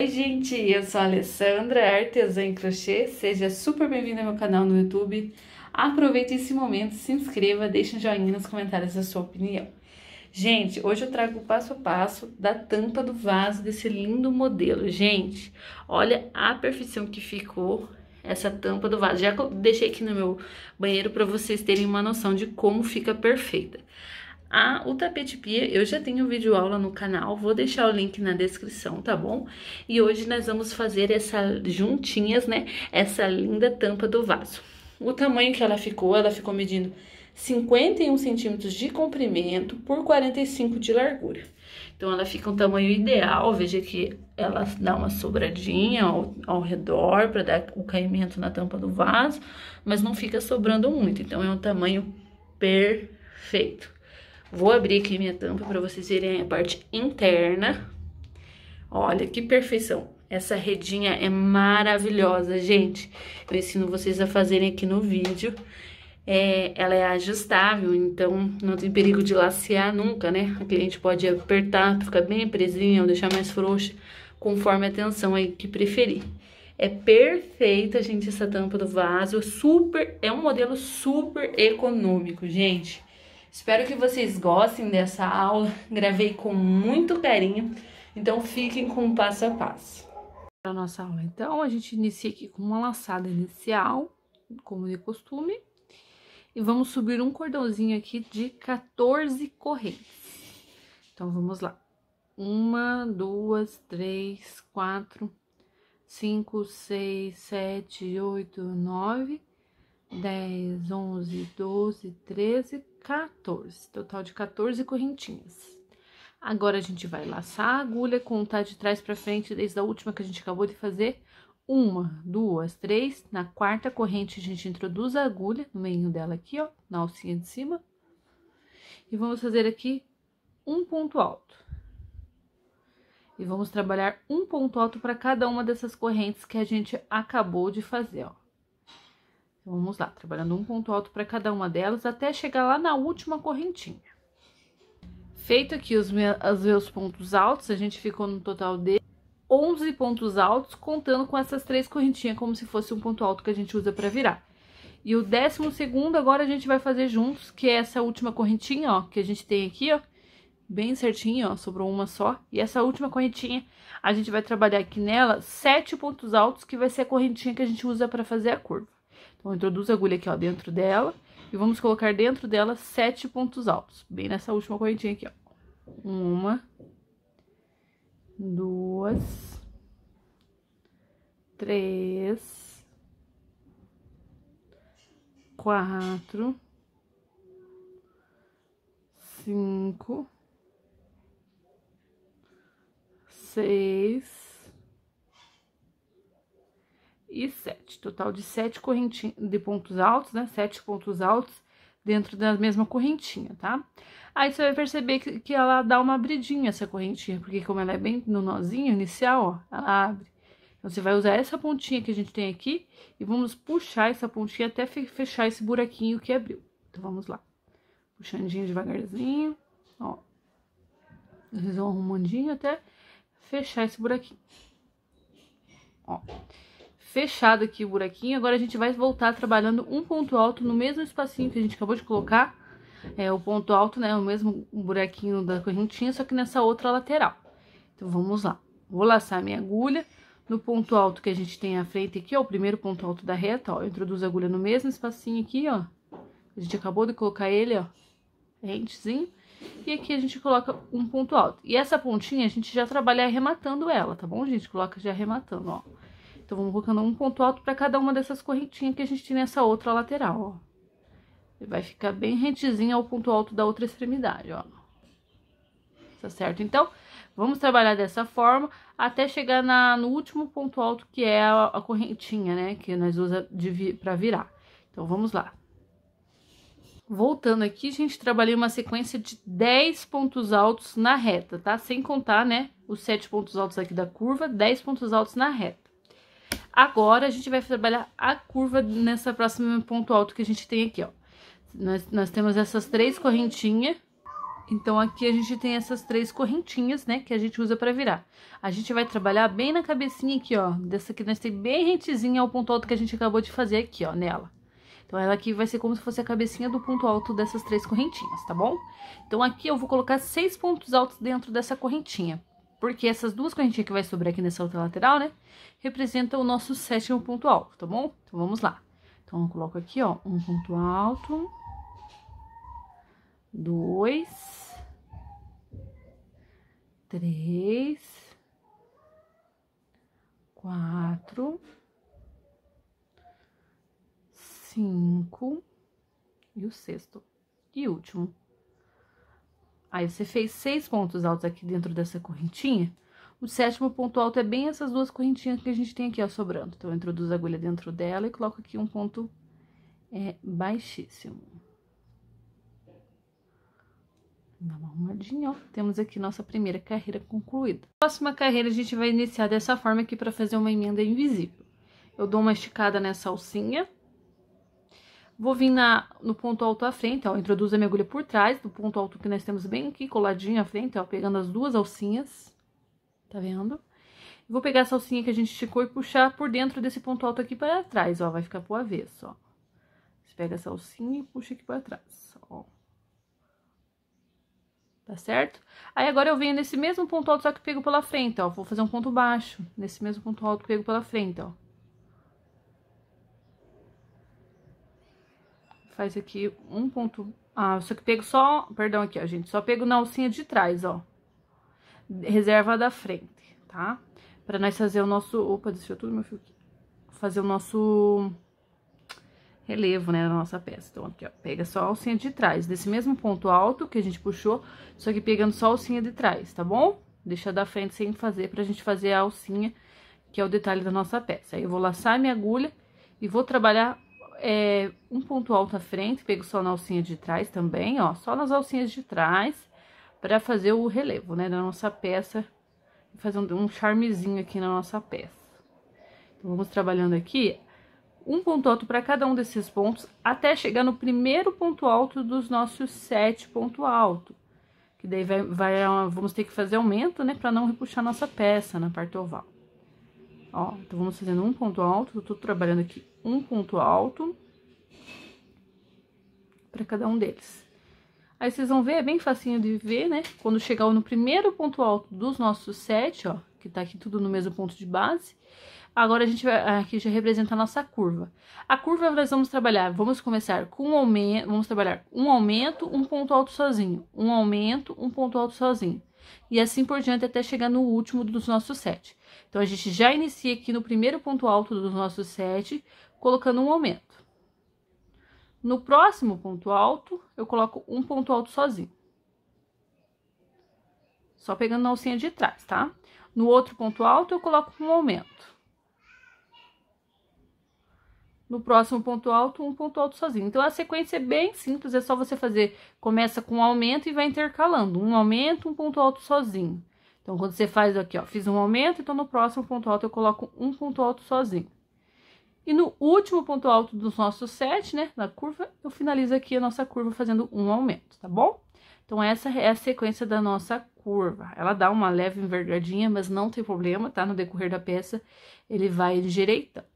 Oi gente, eu sou a Alessandra, artesã em crochê, seja super bem-vinda ao meu canal no YouTube. Aproveite esse momento, se inscreva, deixe um joinha nos comentários a sua opinião. Gente, hoje eu trago o passo a passo da tampa do vaso desse lindo modelo. Gente, olha a perfeição que ficou essa tampa do vaso. Já deixei aqui no meu banheiro para vocês terem uma noção de como fica perfeita. Ah, o tapete pia, eu já tenho vídeo aula no canal, vou deixar o link na descrição, tá bom? E hoje nós vamos fazer essa juntinhas, né? Essa linda tampa do vaso. O tamanho que ela ficou, ela ficou medindo 51 centímetros de comprimento por 45 de largura. Então, ela fica um tamanho ideal, veja que ela dá uma sobradinha ao, ao redor para dar o caimento na tampa do vaso, mas não fica sobrando muito, então é um tamanho perfeito. Vou abrir aqui minha tampa para vocês verem a parte interna. Olha que perfeição. Essa redinha é maravilhosa, gente. Eu ensino vocês a fazerem aqui no vídeo. É, ela é ajustável, então não tem perigo de lacear nunca, né? A cliente pode apertar, ficar bem presinha ou deixar mais frouxa, conforme a tensão aí que preferir. É perfeita, gente, essa tampa do vaso. Super, é um modelo super econômico, gente. Espero que vocês gostem dessa aula. Gravei com muito carinho, então fiquem com o passo a passo. Para nossa aula, então, a gente inicia aqui com uma laçada inicial, como de costume, e vamos subir um cordãozinho aqui de 14 correntes. Então, vamos lá. Uma, duas, três, quatro, cinco, seis, sete, oito, nove, dez, onze, doze, treze, 14, total de 14 correntinhas. Agora a gente vai laçar a agulha, contar tá de trás para frente, desde a última que a gente acabou de fazer. Uma, duas, três. Na quarta corrente, a gente introduz a agulha no meio dela aqui, ó, na alcinha de cima. E vamos fazer aqui um ponto alto. E vamos trabalhar um ponto alto para cada uma dessas correntes que a gente acabou de fazer, ó. Então, vamos lá, trabalhando um ponto alto para cada uma delas até chegar lá na última correntinha. Feito aqui os meus, pontos altos, a gente ficou no total de 11 pontos altos, contando com essas três correntinhas, como se fosse um ponto alto que a gente usa para virar. E o décimo segundo agora a gente vai fazer juntos, que é essa última correntinha, ó, que a gente tem aqui, ó, bem certinho, ó, sobrou uma só. E essa última correntinha, a gente vai trabalhar aqui nela sete pontos altos, que vai ser a correntinha que a gente usa para fazer a curva. Então, introduzo a agulha aqui, ó, dentro dela. E vamos colocar dentro dela sete pontos altos. Bem nessa última correntinha aqui, ó. Uma. Duas. Três. Quatro. Cinco. Seis e 7. Total de 7 correntinhas de pontos altos, né? 7 pontos altos dentro da mesma correntinha, tá? Aí você vai perceber que, que ela dá uma abridinha essa correntinha, porque como ela é bem no nozinho inicial, ó, ela abre. Então você vai usar essa pontinha que a gente tem aqui e vamos puxar essa pontinha até fechar esse buraquinho que abriu. Então vamos lá. Puxandinho devagarzinho, ó. Vocês vão arrumandinho até fechar esse buraquinho. Ó fechado aqui o buraquinho. Agora a gente vai voltar trabalhando um ponto alto no mesmo espacinho que a gente acabou de colocar. É o ponto alto, né, é o mesmo buraquinho da correntinha, só que nessa outra lateral. Então, vamos lá. Vou laçar minha agulha no ponto alto que a gente tem à frente aqui, ó, o primeiro ponto alto da reta, ó. Eu introduzo a agulha no mesmo espacinho aqui, ó. A gente acabou de colocar ele, ó, rentezinho. E aqui a gente coloca um ponto alto. E essa pontinha a gente já trabalha arrematando ela, tá bom, gente? Coloca já arrematando, ó. Então, vamos colocando um ponto alto para cada uma dessas correntinhas que a gente tem nessa outra lateral, ó. vai ficar bem rentezinha ao ponto alto da outra extremidade, ó. Tá certo? Então, vamos trabalhar dessa forma até chegar na, no último ponto alto, que é a, a correntinha, né? Que nós usamos vi, para virar. Então, vamos lá. Voltando aqui, gente, trabalhei uma sequência de 10 pontos altos na reta, tá? Sem contar, né, os 7 pontos altos aqui da curva, 10 pontos altos na reta. Agora a gente vai trabalhar a curva nessa próxima ponto alto que a gente tem aqui, ó. Nós, nós temos essas três correntinhas. Então, aqui a gente tem essas três correntinhas, né, que a gente usa pra virar. A gente vai trabalhar bem na cabecinha aqui, ó, dessa aqui nós tem bem rentezinha ao ponto alto que a gente acabou de fazer aqui, ó, nela. Então, ela aqui vai ser como se fosse a cabecinha do ponto alto dessas três correntinhas, tá bom? Então, aqui eu vou colocar seis pontos altos dentro dessa correntinha porque essas duas correntinhas que vai sobrar aqui nessa outra lateral, né, representam o nosso sétimo ponto alto, tá bom? Então, vamos lá. Então, eu coloco aqui, ó, um ponto alto, dois, três, quatro, cinco, e o sexto, e último. Aí você fez seis pontos altos aqui dentro dessa correntinha. O sétimo ponto alto é bem essas duas correntinhas que a gente tem aqui, ó, sobrando. Então, eu introduzo a agulha dentro dela e coloco aqui um ponto é, baixíssimo. Dá uma arrumadinha, ó. Temos aqui nossa primeira carreira concluída. Próxima carreira, a gente vai iniciar dessa forma aqui para fazer uma emenda invisível. Eu dou uma esticada nessa alcinha Vou vir na, no ponto alto à frente, ó, introduzo a minha agulha por trás do ponto alto que nós temos bem aqui, coladinho à frente, ó, pegando as duas alcinhas, tá vendo? Vou pegar essa alcinha que a gente esticou e puxar por dentro desse ponto alto aqui para trás, ó, vai ficar pro avesso, ó. Você pega essa alcinha e puxa aqui para trás, ó. Tá certo? Aí, agora eu venho nesse mesmo ponto alto, só que pego pela frente, ó, vou fazer um ponto baixo, nesse mesmo ponto alto, pego pela frente, ó. faz aqui um ponto... Ah, só que pego só... Perdão aqui, ó, gente. Só pego na alcinha de trás, ó. Reserva da frente, tá? Pra nós fazer o nosso... Opa, deixa eu tudo meu fio aqui. Fazer o nosso relevo, né, na nossa peça. Então, aqui, ó, pega só a alcinha de trás, desse mesmo ponto alto que a gente puxou, só que pegando só a alcinha de trás, tá bom? Deixa da frente sem fazer, pra gente fazer a alcinha, que é o detalhe da nossa peça. Aí, eu vou laçar minha agulha e vou trabalhar é, um ponto alto na frente, pego só na alcinha de trás também, ó, só nas alcinhas de trás, para fazer o relevo, né, da nossa peça, fazer um, um charmezinho aqui na nossa peça. Então, vamos trabalhando aqui um ponto alto para cada um desses pontos, até chegar no primeiro ponto alto dos nossos sete ponto alto. Que daí vai, vai vamos ter que fazer aumento, né, para não repuxar nossa peça na parte oval. Ó, então vamos fazendo um ponto alto, eu tô trabalhando aqui um ponto alto para cada um deles. Aí vocês vão ver, é bem facinho de ver, né? Quando chegar no primeiro ponto alto dos nossos sete, ó, que tá aqui tudo no mesmo ponto de base. Agora a gente vai, ah, aqui já representa a nossa curva. A curva nós vamos trabalhar, vamos começar com um aumento, vamos trabalhar um aumento, um ponto alto sozinho, um aumento, um ponto alto sozinho. E assim por diante até chegar no último dos nossos sete. Então, a gente já inicia aqui no primeiro ponto alto dos nossos sete, colocando um aumento. No próximo ponto alto, eu coloco um ponto alto sozinho. Só pegando na alcinha de trás, tá? No outro ponto alto, eu coloco um aumento. No próximo ponto alto, um ponto alto sozinho. Então, a sequência é bem simples, é só você fazer... Começa com um aumento e vai intercalando. Um aumento, um ponto alto sozinho. Então, quando você faz aqui, ó, fiz um aumento, então no próximo ponto alto eu coloco um ponto alto sozinho. E no último ponto alto dos nossos sete, né, na curva, eu finalizo aqui a nossa curva fazendo um aumento, tá bom? Então, essa é a sequência da nossa curva. Ela dá uma leve envergadinha, mas não tem problema, tá? No decorrer da peça, ele vai endireitando.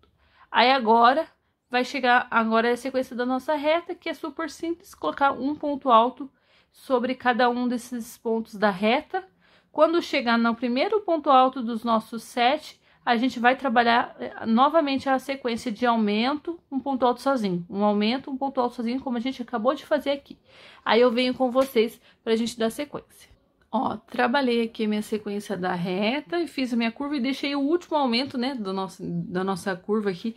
Aí, agora, vai chegar agora é a sequência da nossa reta, que é super simples, colocar um ponto alto sobre cada um desses pontos da reta. Quando chegar no primeiro ponto alto dos nossos sete, a gente vai trabalhar eh, novamente a sequência de aumento, um ponto alto sozinho, um aumento, um ponto alto sozinho, como a gente acabou de fazer aqui. Aí eu venho com vocês para a gente dar sequência. Ó, trabalhei aqui minha sequência da reta e fiz a minha curva e deixei o último aumento, né, do nosso, da nossa curva aqui,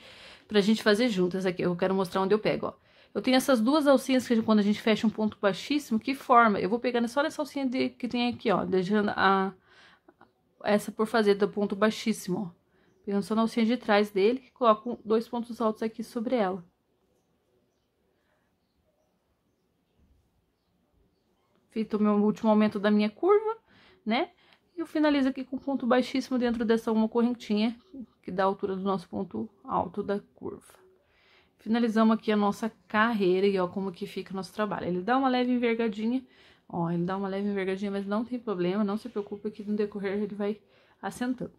para a gente fazer juntas aqui. Eu quero mostrar onde eu pego, ó. Eu tenho essas duas alcinhas que quando a gente fecha um ponto baixíssimo, que forma? Eu vou pegando só nessa alcinha de, que tem aqui, ó, deixando a, essa por fazer do ponto baixíssimo, ó. Pegando só na alcinha de trás dele, coloco dois pontos altos aqui sobre ela. Feito o meu último aumento da minha curva, né? E eu finalizo aqui com ponto baixíssimo dentro dessa uma correntinha, que dá a altura do nosso ponto alto da curva. Finalizamos aqui a nossa carreira e ó como que fica o nosso trabalho. Ele dá uma leve envergadinha, ó, ele dá uma leve envergadinha, mas não tem problema, não se preocupe que no decorrer ele vai assentando.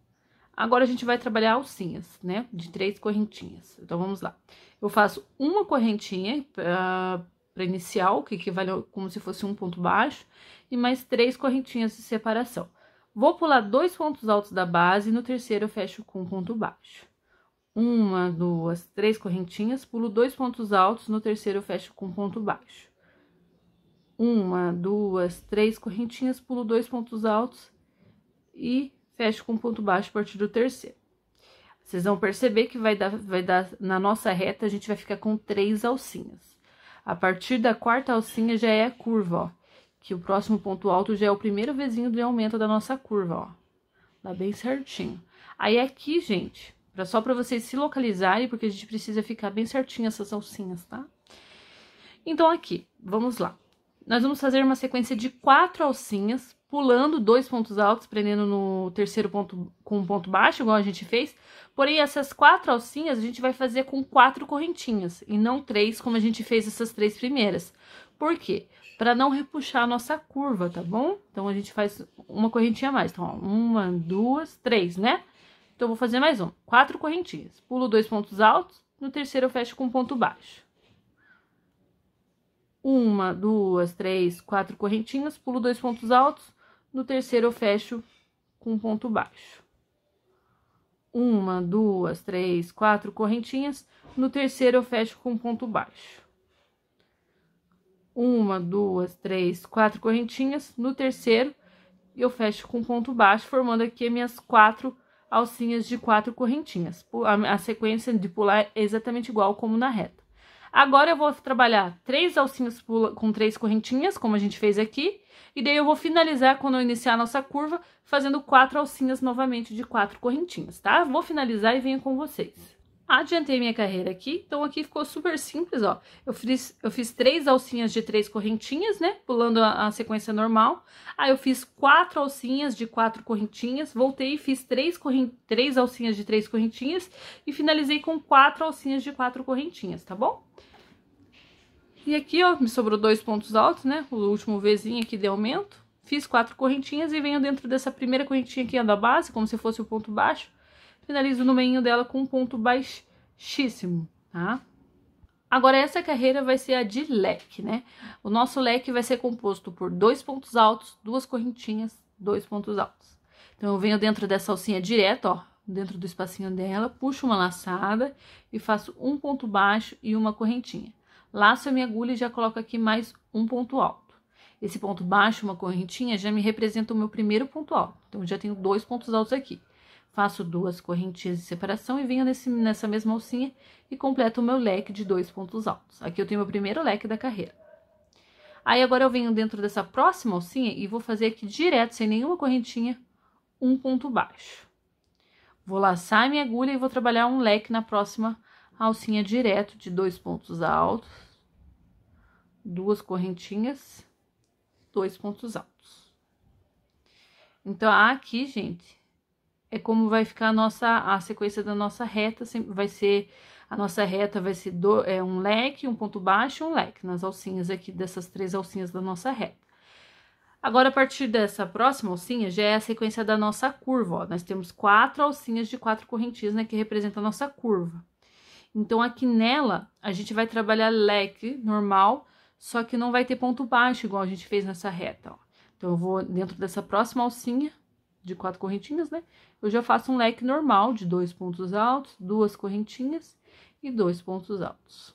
Agora, a gente vai trabalhar alcinhas, né? De três correntinhas. Então, vamos lá. Eu faço uma correntinha ah, para inicial, que equivale como se fosse um ponto baixo, e mais três correntinhas de separação. Vou pular dois pontos altos da base e no terceiro eu fecho com um ponto baixo. Uma, duas, três correntinhas, pulo dois pontos altos, no terceiro eu fecho com um ponto baixo. Uma, duas, três correntinhas, pulo dois pontos altos e Fecha com ponto baixo a partir do terceiro. Vocês vão perceber que vai dar, vai dar na nossa reta, a gente vai ficar com três alcinhas. A partir da quarta alcinha já é a curva, ó. Que o próximo ponto alto já é o primeiro vizinho do aumento da nossa curva, ó. Dá bem certinho. Aí aqui, gente, pra, só para vocês se localizarem, porque a gente precisa ficar bem certinho essas alcinhas, tá? Então aqui, vamos lá. Nós vamos fazer uma sequência de quatro alcinhas pulando dois pontos altos, prendendo no terceiro ponto com um ponto baixo, igual a gente fez. Porém, essas quatro alcinhas a gente vai fazer com quatro correntinhas e não três, como a gente fez essas três primeiras. Por quê? Para não repuxar a nossa curva, tá bom? Então, a gente faz uma correntinha a mais. Então, ó, uma, duas, três, né? Então, eu vou fazer mais um. Quatro correntinhas. Pulo dois pontos altos, no terceiro eu fecho com um ponto baixo. Uma, duas, três, quatro correntinhas, pulo dois pontos altos, no terceiro, eu fecho com um ponto baixo. Uma, duas, três, quatro correntinhas. No terceiro, eu fecho com um ponto baixo. Uma, duas, três, quatro correntinhas. No terceiro, eu fecho com um ponto baixo, formando aqui minhas quatro alcinhas de quatro correntinhas. A sequência de pular é exatamente igual como na reta. Agora eu vou trabalhar três alcinhos com três correntinhas, como a gente fez aqui. E daí eu vou finalizar quando eu iniciar a nossa curva, fazendo quatro alcinhas novamente de quatro correntinhas, tá? Vou finalizar e venho com vocês adiantei minha carreira aqui, então aqui ficou super simples, ó. Eu fiz, eu fiz três alcinhas de três correntinhas, né, pulando a, a sequência normal. Aí eu fiz quatro alcinhas de quatro correntinhas, voltei e fiz três, três alcinhas de três correntinhas e finalizei com quatro alcinhas de quatro correntinhas, tá bom? E aqui, ó, me sobrou dois pontos altos, né, o último Vzinho aqui de aumento. Fiz quatro correntinhas e venho dentro dessa primeira correntinha aqui, ó, da base, como se fosse o ponto baixo finalizo no meio dela com um ponto baixíssimo, tá? Agora, essa carreira vai ser a de leque, né? O nosso leque vai ser composto por dois pontos altos, duas correntinhas, dois pontos altos. Então, eu venho dentro dessa alcinha direto, ó, dentro do espacinho dela, puxo uma laçada e faço um ponto baixo e uma correntinha. Laço a minha agulha e já coloco aqui mais um ponto alto. Esse ponto baixo, uma correntinha, já me representa o meu primeiro ponto alto. Então, já tenho dois pontos altos aqui. Faço duas correntinhas de separação e venho nesse, nessa mesma alcinha e completo o meu leque de dois pontos altos. Aqui eu tenho meu primeiro leque da carreira. Aí, agora eu venho dentro dessa próxima alcinha e vou fazer aqui direto, sem nenhuma correntinha, um ponto baixo. Vou laçar a minha agulha e vou trabalhar um leque na próxima alcinha direto de dois pontos altos, duas correntinhas, dois pontos altos. Então, aqui, gente, é como vai ficar a nossa a sequência da nossa reta, assim, vai ser a nossa reta vai ser do, é, um leque, um ponto baixo, um leque nas alcinhas aqui dessas três alcinhas da nossa reta. Agora, a partir dessa próxima alcinha, já é a sequência da nossa curva, ó. Nós temos quatro alcinhas de quatro correntinhas, né, que representa a nossa curva. Então, aqui nela, a gente vai trabalhar leque normal, só que não vai ter ponto baixo, igual a gente fez nessa reta, ó. Então, eu vou dentro dessa próxima alcinha, de quatro correntinhas, né? Eu já faço um leque normal de dois pontos altos, duas correntinhas e dois pontos altos.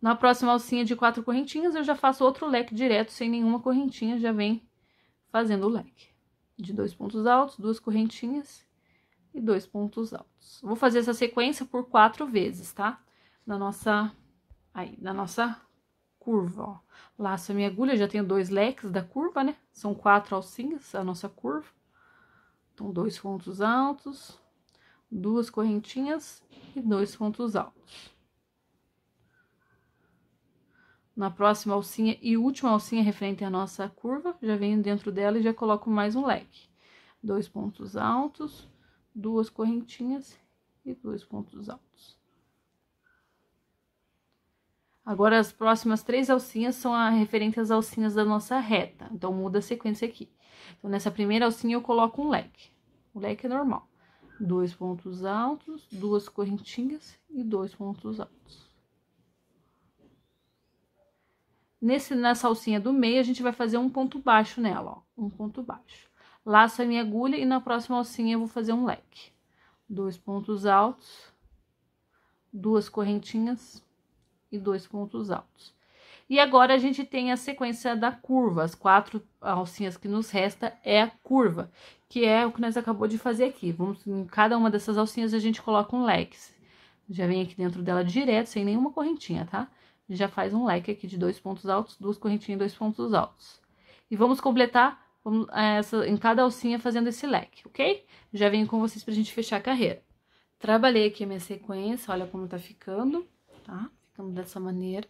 Na próxima alcinha de quatro correntinhas, eu já faço outro leque direto, sem nenhuma correntinha, já vem fazendo o leque. De dois pontos altos, duas correntinhas e dois pontos altos. Vou fazer essa sequência por quatro vezes, tá? Na nossa... aí, na nossa curva, ó. Laço a minha agulha, já tenho dois leques da curva, né? São quatro alcinhas a nossa curva. Então, dois pontos altos, duas correntinhas e dois pontos altos. Na próxima alcinha e última alcinha referente à nossa curva, já venho dentro dela e já coloco mais um leque. Dois pontos altos, duas correntinhas e dois pontos altos. Agora, as próximas três alcinhas são a referente às alcinhas da nossa reta. Então, muda a sequência aqui. Então, nessa primeira alcinha, eu coloco um leque. O leque é normal. Dois pontos altos, duas correntinhas e dois pontos altos. Nesse, nessa alcinha do meio, a gente vai fazer um ponto baixo nela, ó. Um ponto baixo. Laço a minha agulha e na próxima alcinha eu vou fazer um leque. Dois pontos altos, duas correntinhas e dois pontos altos. E agora a gente tem a sequência da curva, as quatro alcinhas que nos resta é a curva, que é o que nós acabou de fazer aqui. Vamos em cada uma dessas alcinhas a gente coloca um leque. Já vem aqui dentro dela direto, sem nenhuma correntinha, tá? Já faz um leque aqui de dois pontos altos, duas correntinhas e dois pontos altos. E vamos completar vamos, eh, essa, em cada alcinha fazendo esse leque, ok? Já venho com vocês pra gente fechar a carreira. Trabalhei aqui a minha sequência, olha como tá ficando, tá? dessa maneira.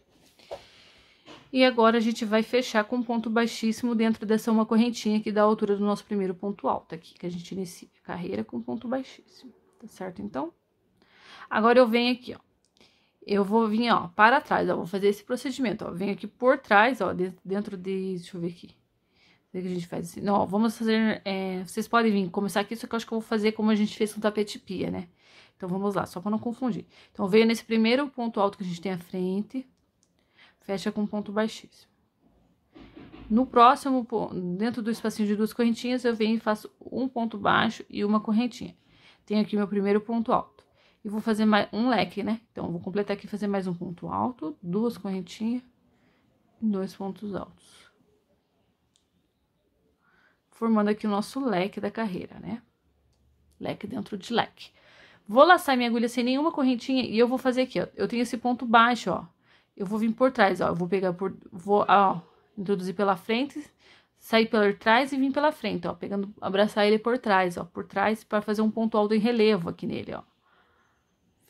E agora, a gente vai fechar com um ponto baixíssimo dentro dessa uma correntinha aqui da altura do nosso primeiro ponto alto aqui, que a gente inicia a carreira com ponto baixíssimo, tá certo? Então, agora eu venho aqui, ó, eu vou vir, ó, para trás, ó, vou fazer esse procedimento, ó, venho aqui por trás, ó, dentro de, deixa eu ver aqui, que a gente faz assim, não, ó, vamos fazer, é, vocês podem vir, começar aqui, só que eu acho que eu vou fazer como a gente fez com tapete pia, né? Então, vamos lá, só para não confundir. Então, veio nesse primeiro ponto alto que a gente tem à frente, fecha com ponto baixíssimo. No próximo, dentro do espacinho de duas correntinhas, eu venho e faço um ponto baixo e uma correntinha. Tenho aqui meu primeiro ponto alto. E vou fazer mais um leque, né? Então, vou completar aqui, fazer mais um ponto alto, duas correntinhas, dois pontos altos. Formando aqui o nosso leque da carreira, né? Leque dentro de leque. Vou laçar minha agulha sem nenhuma correntinha e eu vou fazer aqui, ó. Eu tenho esse ponto baixo, ó. Eu vou vir por trás, ó. Eu vou pegar por... Vou, ó, introduzir pela frente, sair pela trás e vir pela frente, ó. Pegando, abraçar ele por trás, ó. Por trás para fazer um ponto alto em relevo aqui nele, ó.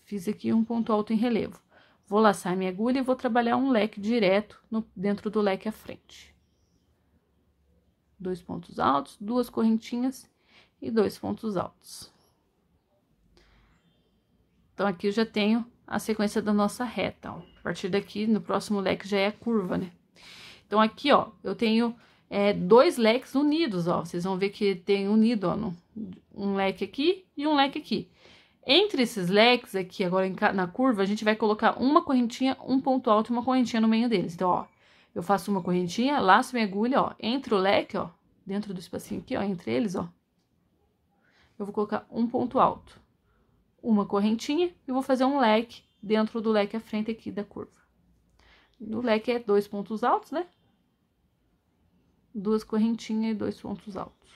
Fiz aqui um ponto alto em relevo. Vou laçar minha agulha e vou trabalhar um leque direto no, dentro do leque à frente. Dois pontos altos, duas correntinhas e dois pontos altos. Então, aqui eu já tenho a sequência da nossa reta, ó. A partir daqui, no próximo leque já é a curva, né? Então, aqui, ó, eu tenho é, dois leques unidos, ó. Vocês vão ver que tem unido, ó, no, um leque aqui e um leque aqui. Entre esses leques aqui, agora em, na curva, a gente vai colocar uma correntinha, um ponto alto e uma correntinha no meio deles. Então, ó, eu faço uma correntinha, laço minha agulha, ó, entre o leque, ó, dentro do espacinho aqui, ó, entre eles, ó, eu vou colocar um ponto alto uma correntinha e vou fazer um leque dentro do leque à frente aqui da curva. No leque é dois pontos altos, né? Duas correntinhas e dois pontos altos.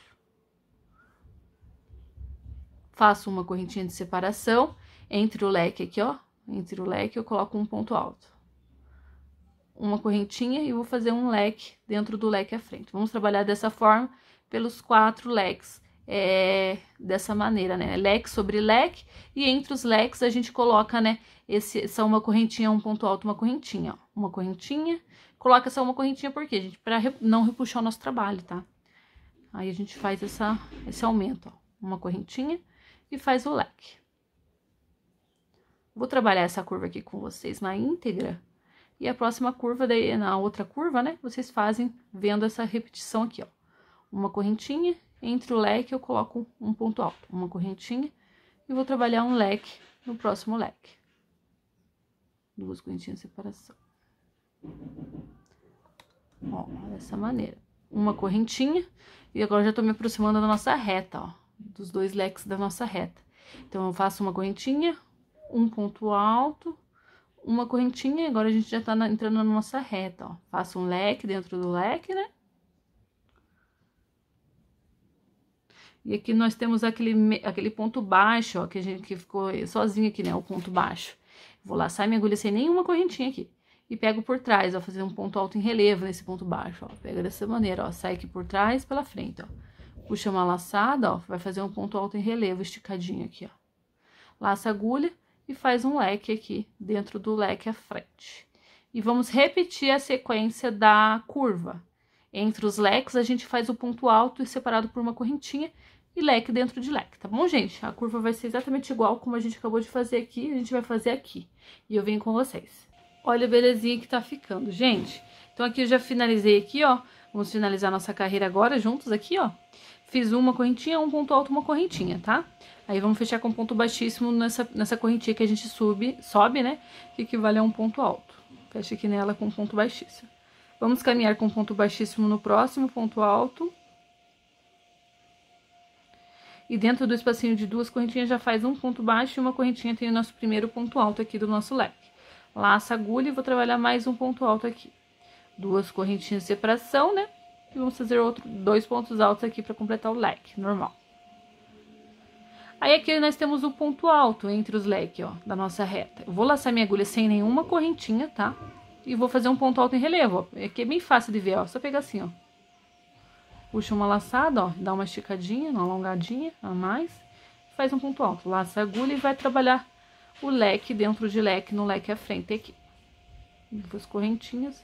Faço uma correntinha de separação entre o leque aqui, ó, entre o leque eu coloco um ponto alto. Uma correntinha e vou fazer um leque dentro do leque à frente. Vamos trabalhar dessa forma pelos quatro leques é, dessa maneira, né? Leque sobre leque, e entre os leques a gente coloca, né? Esse, são uma correntinha, um ponto alto, uma correntinha, ó, uma correntinha. Coloca só uma correntinha por quê, gente? Pra não repuxar o nosso trabalho, tá? Aí a gente faz essa, esse aumento, ó, uma correntinha e faz o leque. Vou trabalhar essa curva aqui com vocês na íntegra. E a próxima curva, daí, na outra curva, né? Vocês fazem vendo essa repetição aqui, ó. Uma correntinha entre o leque, eu coloco um ponto alto, uma correntinha, e vou trabalhar um leque no próximo leque. Duas correntinhas de separação. Ó, dessa maneira. Uma correntinha, e agora já tô me aproximando da nossa reta, ó, dos dois leques da nossa reta. Então, eu faço uma correntinha, um ponto alto, uma correntinha, agora a gente já tá na, entrando na nossa reta, ó. Faço um leque dentro do leque, né? E aqui nós temos aquele, aquele ponto baixo, ó, que a gente que ficou sozinho aqui, né? O ponto baixo. Vou laçar minha agulha sem nenhuma correntinha aqui. E pego por trás, ó, fazer um ponto alto em relevo nesse ponto baixo, ó. Pega dessa maneira, ó, sai aqui por trás, pela frente, ó. Puxa uma laçada, ó, vai fazer um ponto alto em relevo, esticadinho aqui, ó. Laça a agulha e faz um leque aqui, dentro do leque à frente. E vamos repetir a sequência da curva. Entre os leques, a gente faz o ponto alto e separado por uma correntinha e leque dentro de leque, tá bom, gente? A curva vai ser exatamente igual como a gente acabou de fazer aqui, a gente vai fazer aqui. E eu venho com vocês. Olha a belezinha que tá ficando, gente. Então, aqui eu já finalizei aqui, ó. Vamos finalizar nossa carreira agora juntos aqui, ó. Fiz uma correntinha, um ponto alto, uma correntinha, tá? Aí, vamos fechar com um ponto baixíssimo nessa, nessa correntinha que a gente sube, sobe, né? Que equivale a um ponto alto. Fecha aqui nela com um ponto baixíssimo. Vamos caminhar com um ponto baixíssimo no próximo ponto alto e dentro do espacinho de duas correntinhas já faz um ponto baixo e uma correntinha tem o nosso primeiro ponto alto aqui do nosso leque. Laço a agulha e vou trabalhar mais um ponto alto aqui. Duas correntinhas de separação, né? E vamos fazer outro, dois pontos altos aqui para completar o leque, normal. Aí aqui nós temos o um ponto alto entre os leques, ó, da nossa reta. Eu vou laçar minha agulha sem nenhuma correntinha, tá? E vou fazer um ponto alto em relevo, ó. Aqui é bem fácil de ver, ó. Só pegar assim, ó puxa uma laçada, ó, dá uma esticadinha, uma alongadinha a mais, faz um ponto alto, laça a agulha e vai trabalhar o leque dentro de leque, no leque à frente aqui. Duas correntinhas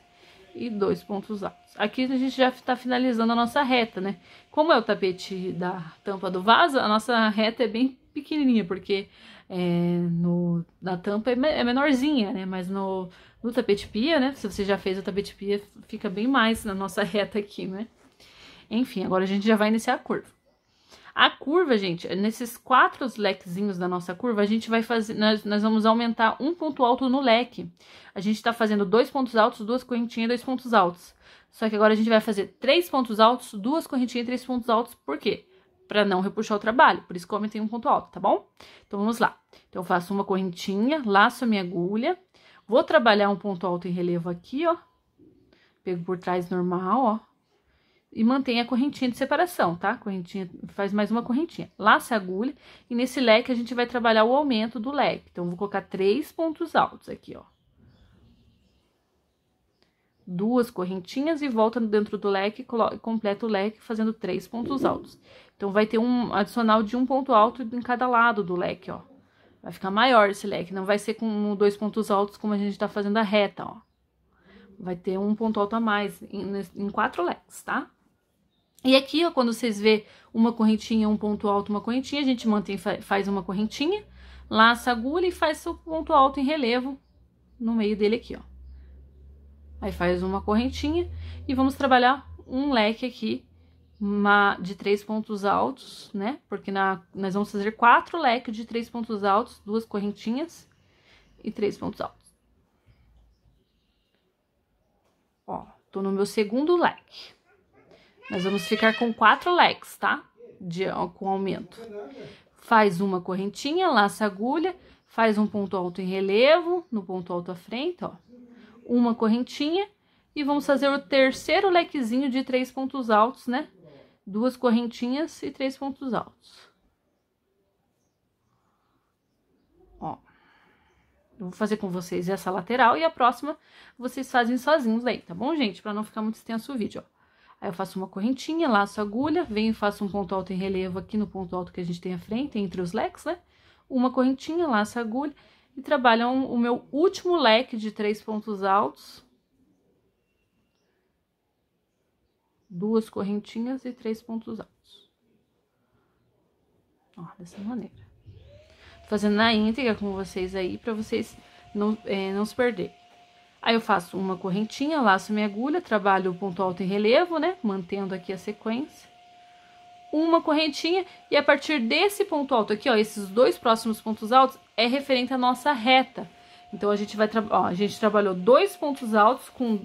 e dois pontos altos. Aqui a gente já está finalizando a nossa reta, né? Como é o tapete da tampa do vaso, a nossa reta é bem pequenininha, porque é, no, na tampa é, me, é menorzinha, né? Mas no, no tapete pia, né? Se você já fez o tapete pia, fica bem mais na nossa reta aqui, né? Enfim, agora a gente já vai iniciar a curva. A curva, gente, nesses quatro lequezinhos da nossa curva, a gente vai fazer, nós, nós vamos aumentar um ponto alto no leque. A gente tá fazendo dois pontos altos, duas correntinhas e dois pontos altos. Só que agora a gente vai fazer três pontos altos, duas correntinhas e três pontos altos, por quê? Pra não repuxar o trabalho, por isso que eu aumentei um ponto alto, tá bom? Então, vamos lá. Então, eu faço uma correntinha, laço a minha agulha, vou trabalhar um ponto alto em relevo aqui, ó. Pego por trás normal, ó e mantém a correntinha de separação, tá? Correntinha, faz mais uma correntinha. Laça a agulha e nesse leque a gente vai trabalhar o aumento do leque. Então, vou colocar três pontos altos aqui, ó. Duas correntinhas e volta dentro do leque, completa o leque fazendo três pontos altos. Então, vai ter um adicional de um ponto alto em cada lado do leque, ó. Vai ficar maior esse leque, não vai ser com dois pontos altos como a gente tá fazendo a reta, ó. Vai ter um ponto alto a mais em, em quatro leques, tá? E aqui, ó, quando vocês vê uma correntinha, um ponto alto, uma correntinha, a gente mantém, faz uma correntinha, laça a agulha e faz seu ponto alto em relevo no meio dele aqui, ó. Aí faz uma correntinha e vamos trabalhar um leque aqui uma, de três pontos altos, né? Porque na, nós vamos fazer quatro leques de três pontos altos, duas correntinhas e três pontos altos. Ó, tô no meu segundo leque. Nós vamos ficar com quatro leques, tá? De, com aumento. Faz uma correntinha, laça a agulha, faz um ponto alto em relevo, no ponto alto à frente, ó. Uma correntinha e vamos fazer o terceiro lequezinho de três pontos altos, né? Duas correntinhas e três pontos altos. Ó. Eu vou fazer com vocês essa lateral e a próxima vocês fazem sozinhos aí, tá bom, gente? Para não ficar muito extenso o vídeo, ó. Aí eu faço uma correntinha, laço a agulha, venho e faço um ponto alto em relevo aqui no ponto alto que a gente tem à frente, entre os leques, né? Uma correntinha, laço a agulha e trabalho um, o meu último leque de três pontos altos. Duas correntinhas e três pontos altos. Ó, dessa maneira. Fazendo na íntegra com vocês aí, pra vocês não, é, não se perderem. Aí eu faço uma correntinha, laço minha agulha, trabalho o ponto alto em relevo, né? Mantendo aqui a sequência. Uma correntinha e a partir desse ponto alto aqui, ó, esses dois próximos pontos altos é referente à nossa reta. Então, a gente vai, ó, a gente trabalhou dois pontos altos com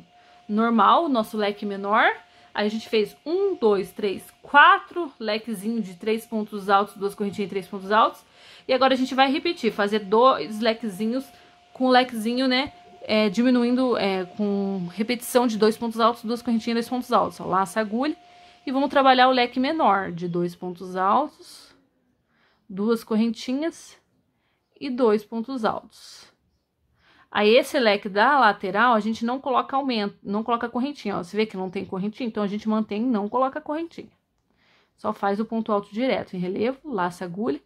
normal, nosso leque menor. Aí, a gente fez um, dois, três, quatro lequezinho de três pontos altos, duas correntinhas e três pontos altos. E agora, a gente vai repetir, fazer dois lequezinhos com lequezinho, né, é, diminuindo é, com repetição de dois pontos altos, duas correntinhas, dois pontos altos. Ó, laça agulha e vamos trabalhar o leque menor de dois pontos altos, duas correntinhas e dois pontos altos. Aí, esse leque da lateral, a gente não coloca aumento, não coloca correntinha, ó. Você vê que não tem correntinha, então a gente mantém não coloca correntinha. Só faz o ponto alto direto em relevo, laça agulha.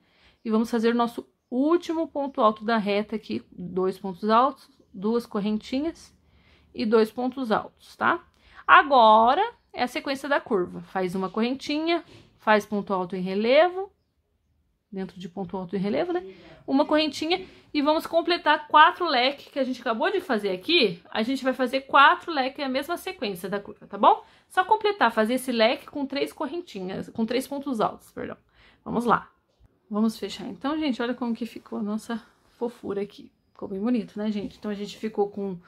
E vamos fazer o nosso último ponto alto da reta aqui, dois pontos altos, duas correntinhas e dois pontos altos, tá? Agora é a sequência da curva. Faz uma correntinha, faz ponto alto em relevo, dentro de ponto alto em relevo, né? Uma correntinha e vamos completar quatro leques que a gente acabou de fazer aqui. A gente vai fazer quatro leques, é a mesma sequência da curva, tá bom? Só completar, fazer esse leque com três correntinhas, com três pontos altos, perdão. Vamos lá. Vamos fechar então, gente. Olha como que ficou a nossa fofura aqui. Ficou bem bonito, né, gente? Então, a gente ficou com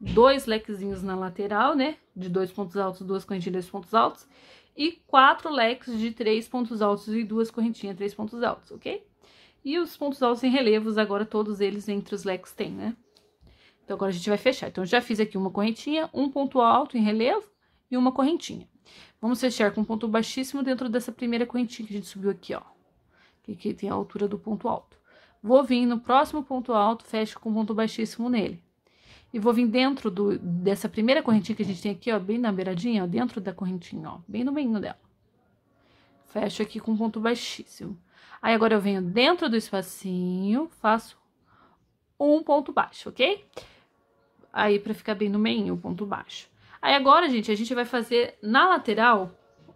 dois lequezinhos na lateral, né? De dois pontos altos, duas correntinhas, dois pontos altos. E quatro leques de três pontos altos e duas correntinhas, três pontos altos, ok? E os pontos altos em relevos, agora todos eles entre os leques tem, né? Então, agora a gente vai fechar. Então, já fiz aqui uma correntinha, um ponto alto em relevo e uma correntinha. Vamos fechar com um ponto baixíssimo dentro dessa primeira correntinha que a gente subiu aqui, ó. Que aqui tem a altura do ponto alto. Vou vir no próximo ponto alto, fecho com ponto baixíssimo nele. E vou vir dentro do, dessa primeira correntinha que a gente tem aqui, ó, bem na beiradinha, ó, dentro da correntinha, ó, bem no meio dela. Fecho aqui com ponto baixíssimo. Aí, agora eu venho dentro do espacinho, faço um ponto baixo, ok? Aí, pra ficar bem no meio, o ponto baixo. Aí, agora, gente, a gente vai fazer na lateral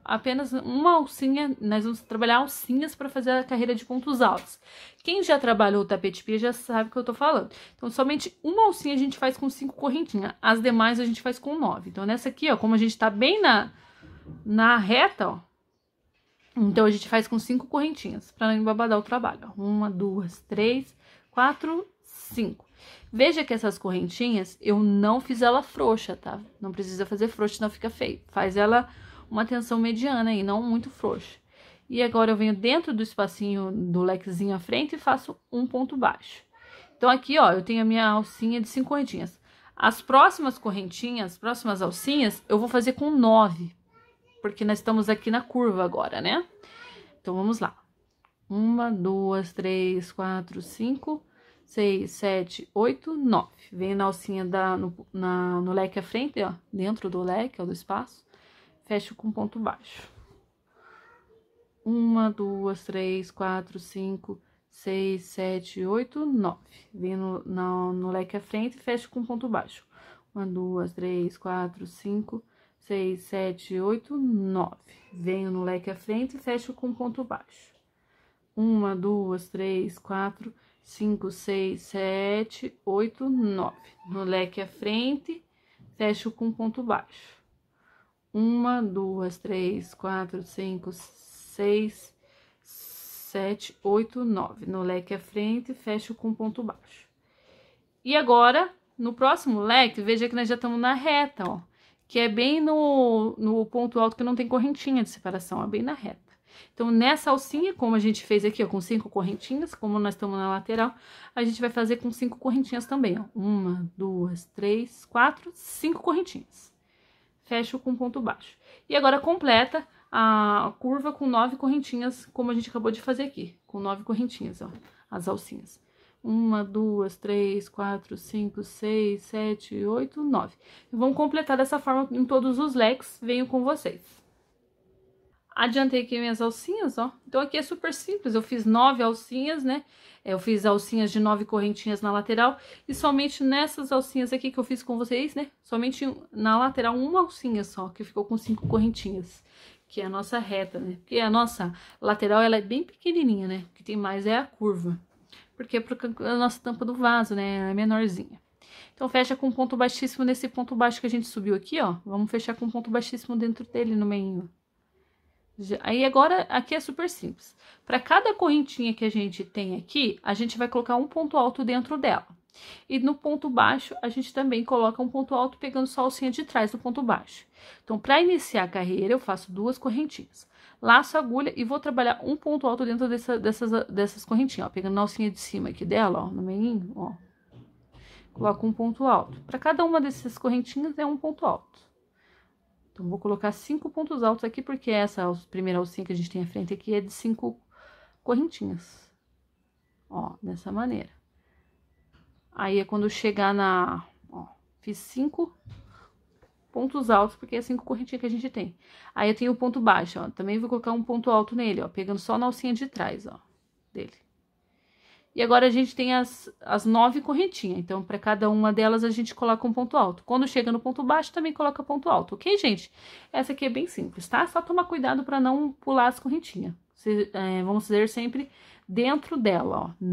apenas uma alcinha, nós vamos trabalhar alcinhas para fazer a carreira de pontos altos. Quem já trabalhou o tapete pia já sabe o que eu tô falando. Então, somente uma alcinha a gente faz com cinco correntinhas, as demais a gente faz com nove. Então, nessa aqui, ó, como a gente tá bem na, na reta, ó, então a gente faz com cinco correntinhas para não embabadar o trabalho. Ó. Uma, duas, três, quatro, cinco. Veja que essas correntinhas, eu não fiz ela frouxa, tá? Não precisa fazer frouxa, não fica feio. Faz ela uma tensão mediana e não muito frouxa. E agora eu venho dentro do espacinho do lequezinho à frente e faço um ponto baixo. Então, aqui, ó, eu tenho a minha alcinha de cinco correntinhas. As próximas correntinhas, as próximas alcinhas, eu vou fazer com nove, porque nós estamos aqui na curva agora, né? Então, vamos lá. Uma, duas, três, quatro, cinco, seis, sete, oito, nove. Venho na alcinha da, no, na, no leque à frente, ó, dentro do leque, ó, do espaço fecho com ponto baixo. Uma, duas, três, quatro, cinco, seis, sete, oito, nove. Vindo no, no, leque à frente e fecho com ponto baixo. Uma, duas, três, quatro, cinco, seis, sete, oito, nove. Venho no leque à frente e fecho com ponto baixo. Uma, duas, três, quatro, cinco, seis, sete, oito, nove. No leque à frente, fecho com ponto baixo. Uma, duas, três, quatro, cinco, seis, sete, oito, nove. No leque à frente, fecho com ponto baixo. E agora, no próximo leque, veja que nós já estamos na reta, ó. Que é bem no, no ponto alto que não tem correntinha de separação, é bem na reta. Então, nessa alcinha, como a gente fez aqui, ó, com cinco correntinhas, como nós estamos na lateral, a gente vai fazer com cinco correntinhas também, ó. Uma, duas, três, quatro, cinco correntinhas fecho com ponto baixo. E agora completa a curva com nove correntinhas, como a gente acabou de fazer aqui, com nove correntinhas, ó, as alcinhas. Uma, duas, três, quatro, cinco, seis, sete, oito, nove. Vamos completar dessa forma em todos os leques, venho com vocês adiantei aqui minhas alcinhas, ó. Então, aqui é super simples, eu fiz nove alcinhas, né? É, eu fiz alcinhas de nove correntinhas na lateral e somente nessas alcinhas aqui que eu fiz com vocês, né? Somente na lateral uma alcinha só, que ficou com cinco correntinhas, que é a nossa reta, né? Porque a nossa lateral, ela é bem pequenininha, né? O que tem mais é a curva, porque é a nossa tampa do vaso, né? Ela é menorzinha. Então, fecha com ponto baixíssimo nesse ponto baixo que a gente subiu aqui, ó. Vamos fechar com ponto baixíssimo dentro dele, no meio, ó. Aí agora aqui é super simples. Para cada correntinha que a gente tem aqui, a gente vai colocar um ponto alto dentro dela. E no ponto baixo, a gente também coloca um ponto alto pegando só a alcinha de trás do ponto baixo. Então, para iniciar a carreira, eu faço duas correntinhas. Laço a agulha e vou trabalhar um ponto alto dentro dessa, dessas, dessas correntinhas, ó. Pegando a alcinha de cima aqui dela, ó, no meio, ó. Coloco um ponto alto. Para cada uma dessas correntinhas, é um ponto alto. Então, vou colocar cinco pontos altos aqui, porque essa primeira alcinha que a gente tem à frente aqui é de cinco correntinhas. Ó, dessa maneira. Aí, é quando chegar na... Ó, fiz cinco pontos altos, porque é cinco correntinhas que a gente tem. Aí, eu tenho o ponto baixo, ó. Também vou colocar um ponto alto nele, ó, pegando só na alcinha de trás, ó, dele. E agora a gente tem as, as nove correntinhas. Então, para cada uma delas, a gente coloca um ponto alto. Quando chega no ponto baixo, também coloca ponto alto, ok, gente? Essa aqui é bem simples, tá? Só tomar cuidado para não pular as correntinhas. É, vamos é, sempre dentro dela, ó.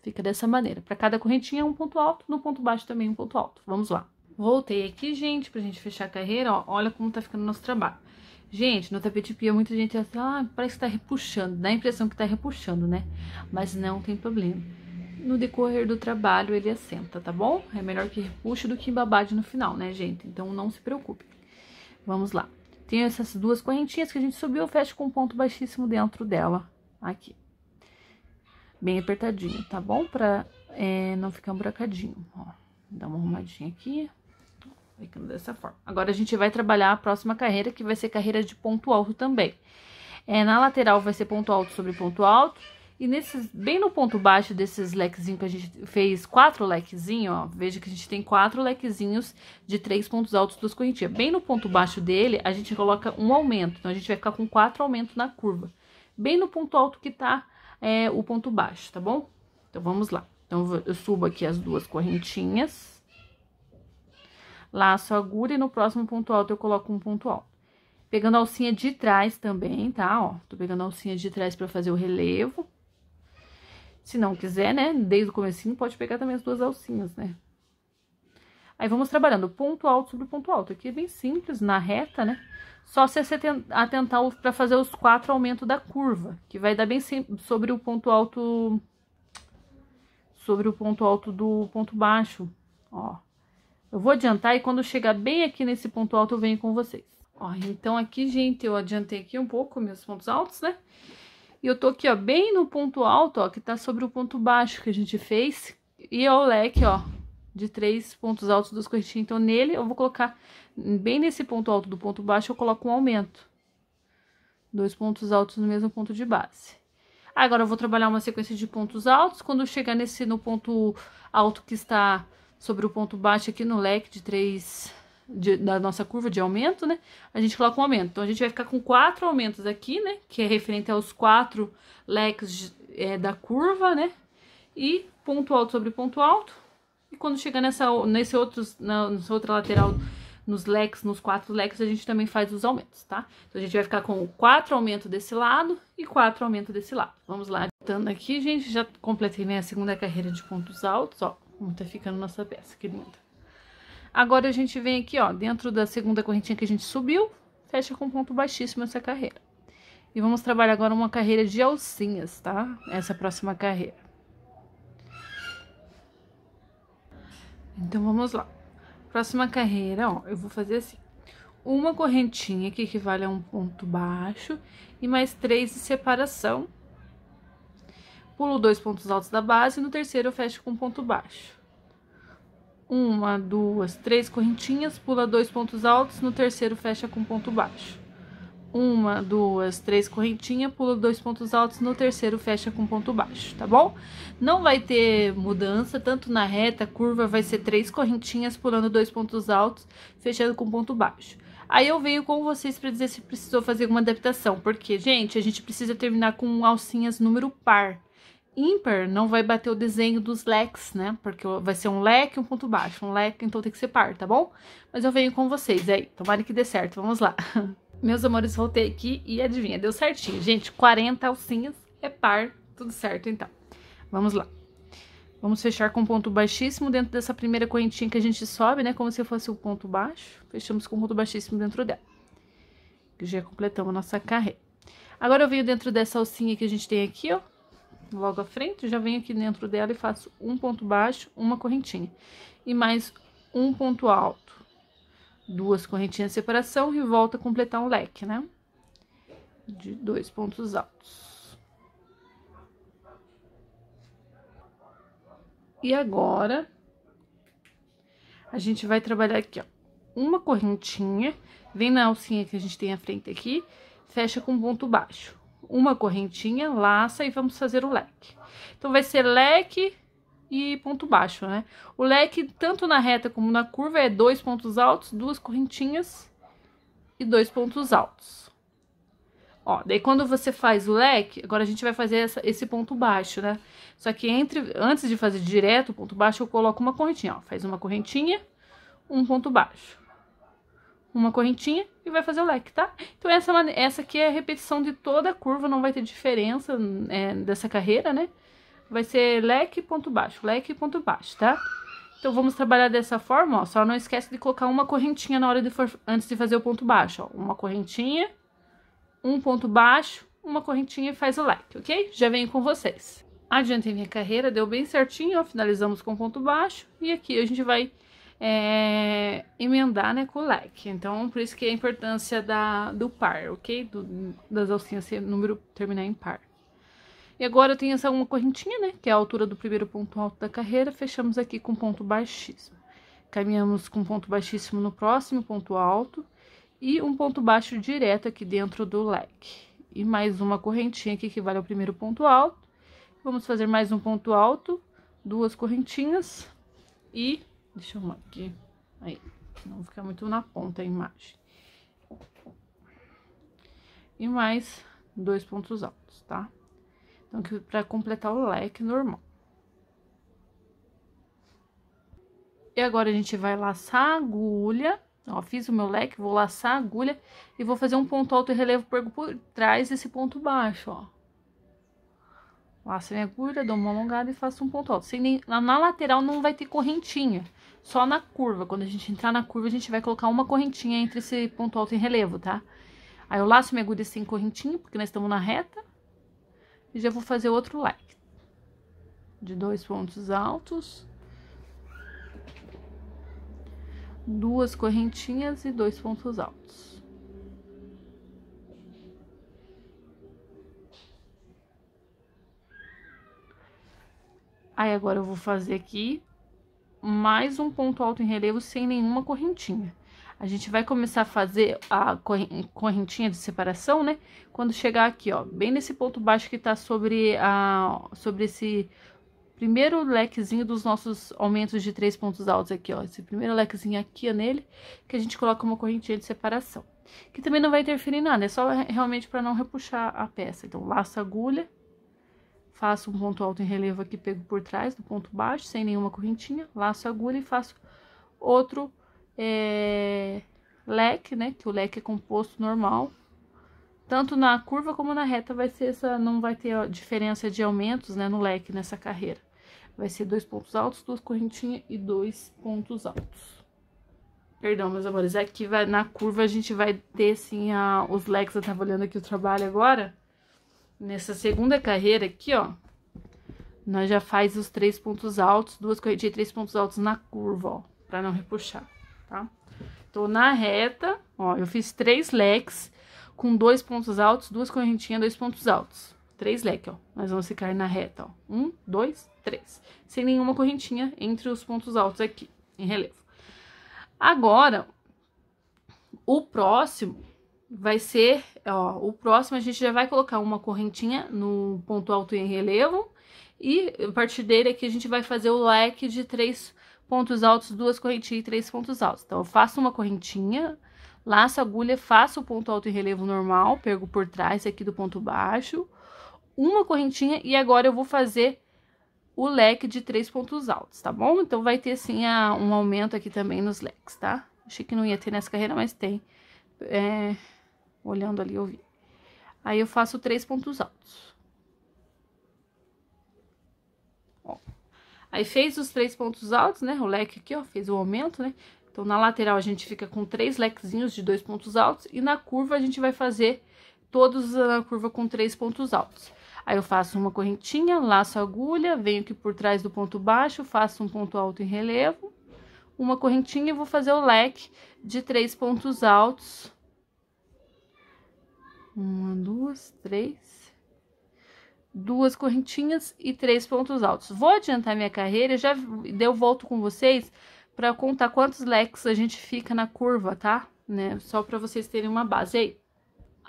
Fica dessa maneira. Para cada correntinha, um ponto alto. No ponto baixo, também um ponto alto. Vamos lá. Voltei aqui, gente, pra gente fechar a carreira, ó. Olha como tá ficando o nosso trabalho. Gente, no tapete pia muita gente até, assim, ah, parece que tá repuxando, dá a impressão que tá repuxando, né? Mas não tem problema. No decorrer do trabalho ele assenta, tá bom? É melhor que repuxe do que babade no final, né, gente? Então não se preocupe. Vamos lá. Tem essas duas correntinhas que a gente subiu, fecha com um ponto baixíssimo dentro dela, aqui. Bem apertadinho, tá bom? Pra é, não ficar buracadinho, ó. Dá uma arrumadinha aqui, ficando dessa forma. Agora a gente vai trabalhar a próxima carreira, que vai ser carreira de ponto alto também. É, na lateral vai ser ponto alto sobre ponto alto. E nesses, bem no ponto baixo desses lequezinhos que a gente fez quatro lequezinhos, ó. Veja que a gente tem quatro lequezinhos de três pontos altos dos correntinhas. Bem no ponto baixo dele, a gente coloca um aumento. Então, a gente vai ficar com quatro aumentos na curva. Bem no ponto alto que tá é, o ponto baixo, tá bom? Então, vamos lá. Então, eu subo aqui as duas correntinhas laço a agulha e no próximo ponto alto eu coloco um ponto alto. Pegando a alcinha de trás também, tá? Ó, tô pegando a alcinha de trás pra fazer o relevo. Se não quiser, né, desde o comecinho, pode pegar também as duas alcinhas, né? Aí, vamos trabalhando ponto alto sobre ponto alto. Aqui é bem simples, na reta, né? Só se você atentar para fazer os quatro aumentos da curva, que vai dar bem sobre o ponto alto... Sobre o ponto alto do ponto baixo, ó. Eu vou adiantar e quando chegar bem aqui nesse ponto alto eu venho com vocês. Ó, então aqui, gente, eu adiantei aqui um pouco meus pontos altos, né? E eu tô aqui, ó, bem no ponto alto, ó, que tá sobre o ponto baixo que a gente fez. E ó, é o leque, ó, de três pontos altos dos correntinhos. Então, nele, eu vou colocar, bem nesse ponto alto do ponto baixo, eu coloco um aumento. Dois pontos altos no mesmo ponto de base. Agora, eu vou trabalhar uma sequência de pontos altos. Quando chegar nesse, no ponto alto que está sobre o ponto baixo aqui no leque de 3 de, da nossa curva de aumento, né? A gente coloca um aumento. Então, a gente vai ficar com quatro aumentos aqui, né? Que é referente aos quatro leques é, da curva, né? E ponto alto sobre ponto alto. E quando chegar nessa, nesse outro na, nessa outra lateral nos leques, nos quatro leques, a gente também faz os aumentos, tá? Então, a gente vai ficar com quatro aumentos desse lado e quatro aumentos desse lado. Vamos lá. Voltando aqui, gente, já completei minha segunda carreira de pontos altos, ó. Como tá ficando nossa peça, que linda. Agora, a gente vem aqui, ó, dentro da segunda correntinha que a gente subiu, fecha com ponto baixíssimo essa carreira. E vamos trabalhar agora uma carreira de alcinhas, tá? Essa próxima carreira. Então, vamos lá. Próxima carreira, ó, eu vou fazer assim. Uma correntinha que equivale a um ponto baixo e mais três de separação Pulo dois pontos altos da base e no terceiro eu fecho com um ponto baixo. Uma, duas, três correntinhas, pula dois pontos altos, no terceiro fecha com ponto baixo. Uma, duas, três correntinhas, pula dois pontos altos, no terceiro fecha com ponto baixo, tá bom? Não vai ter mudança, tanto na reta, curva, vai ser três correntinhas, pulando dois pontos altos, fechando com ponto baixo. Aí eu venho com vocês para dizer se precisou fazer alguma adaptação, porque, gente, a gente precisa terminar com alcinhas número par ímpar, não vai bater o desenho dos leques, né? Porque vai ser um leque, um ponto baixo, um leque, então tem que ser par, tá bom? Mas eu venho com vocês aí, tomara que dê certo, vamos lá. Meus amores, voltei aqui e adivinha, deu certinho. Gente, 40 alcinhas é par, tudo certo então. Vamos lá. Vamos fechar com um ponto baixíssimo dentro dessa primeira correntinha que a gente sobe, né? Como se fosse o um ponto baixo. Fechamos com ponto baixíssimo dentro dela. Que já completamos a nossa carreira. Agora eu venho dentro dessa alcinha que a gente tem aqui, ó logo à frente, já venho aqui dentro dela e faço um ponto baixo, uma correntinha. E mais um ponto alto. Duas correntinhas de separação e volta a completar um leque, né? De dois pontos altos. E agora, a gente vai trabalhar aqui, ó. Uma correntinha, vem na alcinha que a gente tem à frente aqui, fecha com ponto baixo uma correntinha, laça e vamos fazer o leque. Então, vai ser leque e ponto baixo, né? O leque, tanto na reta como na curva, é dois pontos altos, duas correntinhas e dois pontos altos. Ó, daí quando você faz o leque, agora a gente vai fazer essa, esse ponto baixo, né? Só que entre, antes de fazer direto o ponto baixo, eu coloco uma correntinha, ó. Faz uma correntinha, um ponto baixo uma correntinha e vai fazer o leque, tá? Então essa, é essa aqui é a repetição de toda a curva, não vai ter diferença é, dessa carreira, né? Vai ser leque, ponto baixo, leque, ponto baixo, tá? Então vamos trabalhar dessa forma, ó, só não esquece de colocar uma correntinha na hora de for, antes de fazer o ponto baixo, ó, uma correntinha, um ponto baixo, uma correntinha e faz o leque, ok? Já venho com vocês. Adiantei minha carreira, deu bem certinho, ó, finalizamos com ponto baixo e aqui a gente vai é, emendar né, com o leque. Então, por isso que é a importância da, do par, ok? Do, das alcinhas ser número terminar em par. E agora eu tenho essa uma correntinha, né? Que é a altura do primeiro ponto alto da carreira. Fechamos aqui com ponto baixíssimo. Caminhamos com ponto baixíssimo no próximo ponto alto e um ponto baixo direto aqui dentro do leque. E mais uma correntinha que equivale ao primeiro ponto alto. Vamos fazer mais um ponto alto, duas correntinhas e Deixa eu arrumar aqui. Aí, não fica muito na ponta a imagem. E mais dois pontos altos, tá? Então, aqui pra completar o leque normal. E agora a gente vai laçar a agulha. Ó, fiz o meu leque, vou laçar a agulha e vou fazer um ponto alto e relevo por, por trás desse ponto baixo, ó. Laço minha agulha, dou uma alongada e faço um ponto alto. Sem nem, na, na lateral não vai ter correntinha só na curva. Quando a gente entrar na curva, a gente vai colocar uma correntinha entre esse ponto alto em relevo, tá? Aí eu laço minha agulha sem assim, correntinha, porque nós estamos na reta. E já vou fazer outro like. De dois pontos altos. Duas correntinhas e dois pontos altos. Aí, agora eu vou fazer aqui mais um ponto alto em relevo sem nenhuma correntinha. A gente vai começar a fazer a correntinha de separação, né? Quando chegar aqui, ó, bem nesse ponto baixo que tá sobre a sobre esse primeiro lequezinho dos nossos aumentos de três pontos altos aqui, ó. Esse primeiro lequezinho aqui ó, é nele, que a gente coloca uma correntinha de separação. Que também não vai interferir em nada, é só realmente para não repuxar a peça. Então, laço agulha Faço um ponto alto em relevo aqui pego por trás do ponto baixo, sem nenhuma correntinha, laço a agulha e faço outro é, leque, né? Que o leque é composto normal. Tanto na curva como na reta vai ser essa, não vai ter diferença de aumentos, né? No leque, nessa carreira. Vai ser dois pontos altos, duas correntinhas e dois pontos altos. Perdão, meus amores, aqui é vai, na curva a gente vai ter, assim, a, os leques, eu tava olhando aqui o trabalho agora... Nessa segunda carreira aqui, ó, nós já faz os três pontos altos, duas correntinhas, e três pontos altos na curva, ó, pra não repuxar, tá? Então, na reta, ó, eu fiz três leques com dois pontos altos, duas correntinhas, dois pontos altos. Três leques, ó, nós vamos ficar na reta, ó, um, dois, três, sem nenhuma correntinha entre os pontos altos aqui, em relevo. Agora, o próximo, vai ser, ó, o próximo a gente já vai colocar uma correntinha no ponto alto em relevo e a partir dele aqui a gente vai fazer o leque de três pontos altos, duas correntinhas e três pontos altos. Então, eu faço uma correntinha, laço a agulha, faço o ponto alto em relevo normal, pego por trás aqui do ponto baixo, uma correntinha e agora eu vou fazer o leque de três pontos altos, tá bom? Então, vai ter, assim, a, um aumento aqui também nos leques, tá? Achei que não ia ter nessa carreira, mas tem. É, Olhando ali, eu vi. Aí, eu faço três pontos altos. Ó. Aí, fez os três pontos altos, né? O leque aqui, ó, fez o aumento, né? Então, na lateral, a gente fica com três lequezinhos de dois pontos altos. E na curva, a gente vai fazer todos ah, na curva com três pontos altos. Aí, eu faço uma correntinha, laço a agulha, venho aqui por trás do ponto baixo, faço um ponto alto em relevo, uma correntinha e vou fazer o leque de três pontos altos uma, duas, três. Duas correntinhas e três pontos altos. Vou adiantar minha carreira, já deu volto com vocês para contar quantos leques a gente fica na curva, tá? Né? Só para vocês terem uma base aí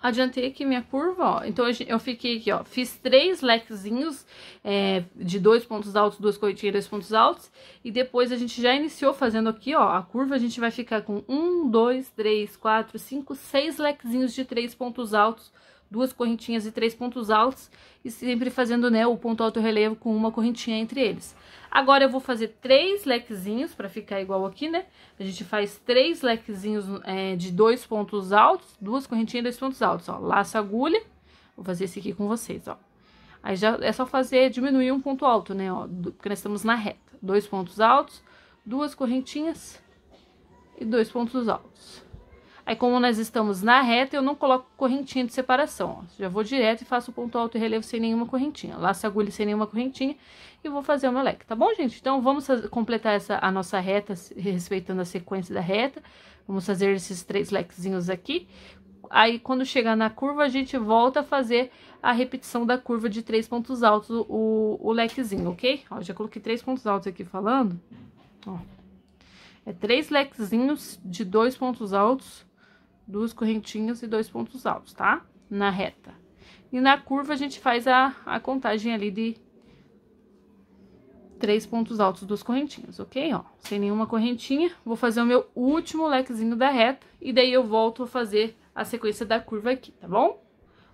adiantei aqui minha curva, ó. Então, eu fiquei aqui, ó, fiz três lequezinhos é, de dois pontos altos, duas correntinhas, dois pontos altos. E depois a gente já iniciou fazendo aqui, ó, a curva, a gente vai ficar com um, dois, três, quatro, cinco, seis lequezinhos de três pontos altos, duas correntinhas e três pontos altos, e sempre fazendo, né, o ponto alto relevo com uma correntinha entre eles. Agora, eu vou fazer três lequezinhos, para ficar igual aqui, né? A gente faz três lequezinhos é, de dois pontos altos, duas correntinhas e dois pontos altos, ó. Laço agulha, vou fazer esse aqui com vocês, ó. Aí, já é só fazer, diminuir um ponto alto, né, ó, porque nós estamos na reta. Dois pontos altos, duas correntinhas e dois pontos altos. Aí, como nós estamos na reta, eu não coloco correntinha de separação, ó. Já vou direto e faço ponto alto e relevo sem nenhuma correntinha. Laço agulha sem nenhuma correntinha e vou fazer o meu leque, tá bom, gente? Então, vamos completar essa, a nossa reta, respeitando a sequência da reta. Vamos fazer esses três lequezinhos aqui. Aí, quando chegar na curva, a gente volta a fazer a repetição da curva de três pontos altos, o, o lequezinho, ok? Ó, já coloquei três pontos altos aqui falando, ó. É três lequezinhos de dois pontos altos duas correntinhas e dois pontos altos, tá? Na reta. E na curva, a gente faz a, a contagem ali de três pontos altos, duas correntinhas, ok? Ó, sem nenhuma correntinha, vou fazer o meu último lequezinho da reta, e daí eu volto a fazer a sequência da curva aqui, tá bom?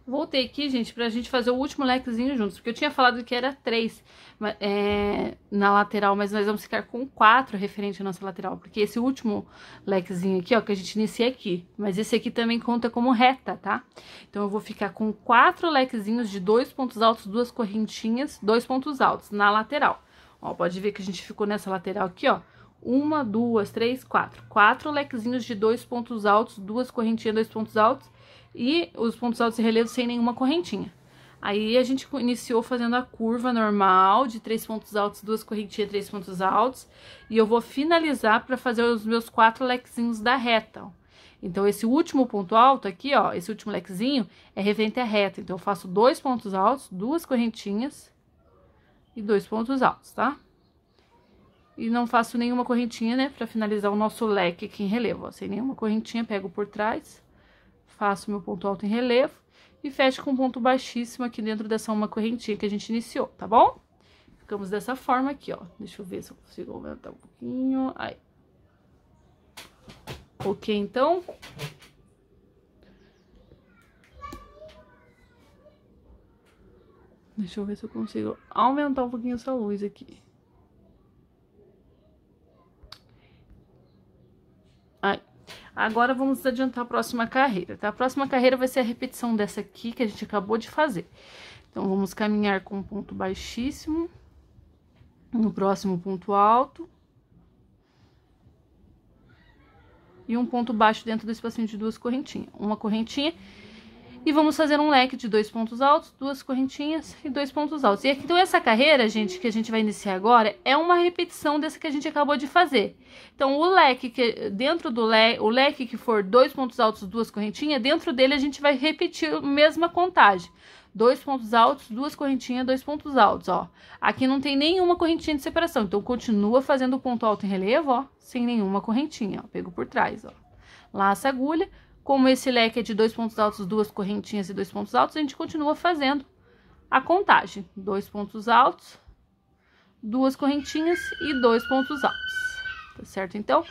Voltei aqui, gente, pra gente fazer o último lequezinho juntos, porque eu tinha falado que era três é, na lateral, mas nós vamos ficar com quatro referente à nossa lateral, porque esse último lequezinho aqui, ó, que a gente inicia aqui, mas esse aqui também conta como reta, tá? Então, eu vou ficar com quatro lequezinhos de dois pontos altos, duas correntinhas, dois pontos altos na lateral. Ó, pode ver que a gente ficou nessa lateral aqui, ó, uma, duas, três, quatro. Quatro lequezinhos de dois pontos altos, duas correntinhas, dois pontos altos e os pontos altos e relevos sem nenhuma correntinha. Aí a gente iniciou fazendo a curva normal de três pontos altos, duas correntinhas, três pontos altos, e eu vou finalizar para fazer os meus quatro lequezinhos da reta. Ó. Então esse último ponto alto aqui, ó, esse último lequezinho é referente à reta. Então eu faço dois pontos altos, duas correntinhas e dois pontos altos, tá? E não faço nenhuma correntinha, né, para finalizar o nosso leque aqui em relevo, ó, sem nenhuma correntinha, pego por trás faço meu ponto alto em relevo e fecho com um ponto baixíssimo aqui dentro dessa uma correntinha que a gente iniciou, tá bom? Ficamos dessa forma aqui, ó. Deixa eu ver se eu consigo aumentar um pouquinho. Aí. Ok, então. Deixa eu ver se eu consigo aumentar um pouquinho essa luz aqui. Agora vamos adiantar a próxima carreira, tá? A próxima carreira vai ser a repetição dessa aqui que a gente acabou de fazer. Então, vamos caminhar com um ponto baixíssimo, no próximo ponto alto. E um ponto baixo dentro do espacinho de duas correntinhas. Uma correntinha e vamos fazer um leque de dois pontos altos, duas correntinhas e dois pontos altos. E aqui, então, essa carreira, gente, que a gente vai iniciar agora, é uma repetição dessa que a gente acabou de fazer. Então, o leque, que dentro do leque, o leque que for dois pontos altos, duas correntinhas, dentro dele a gente vai repetir a mesma contagem dois pontos altos, duas correntinhas, dois pontos altos, ó. Aqui não tem nenhuma correntinha de separação, então continua fazendo o ponto alto em relevo, ó, sem nenhuma correntinha, ó, pego por trás, ó. Laça a agulha, como esse leque é de dois pontos altos, duas correntinhas e dois pontos altos, a gente continua fazendo a contagem. Dois pontos altos, duas correntinhas e dois pontos altos. Tá certo? Então,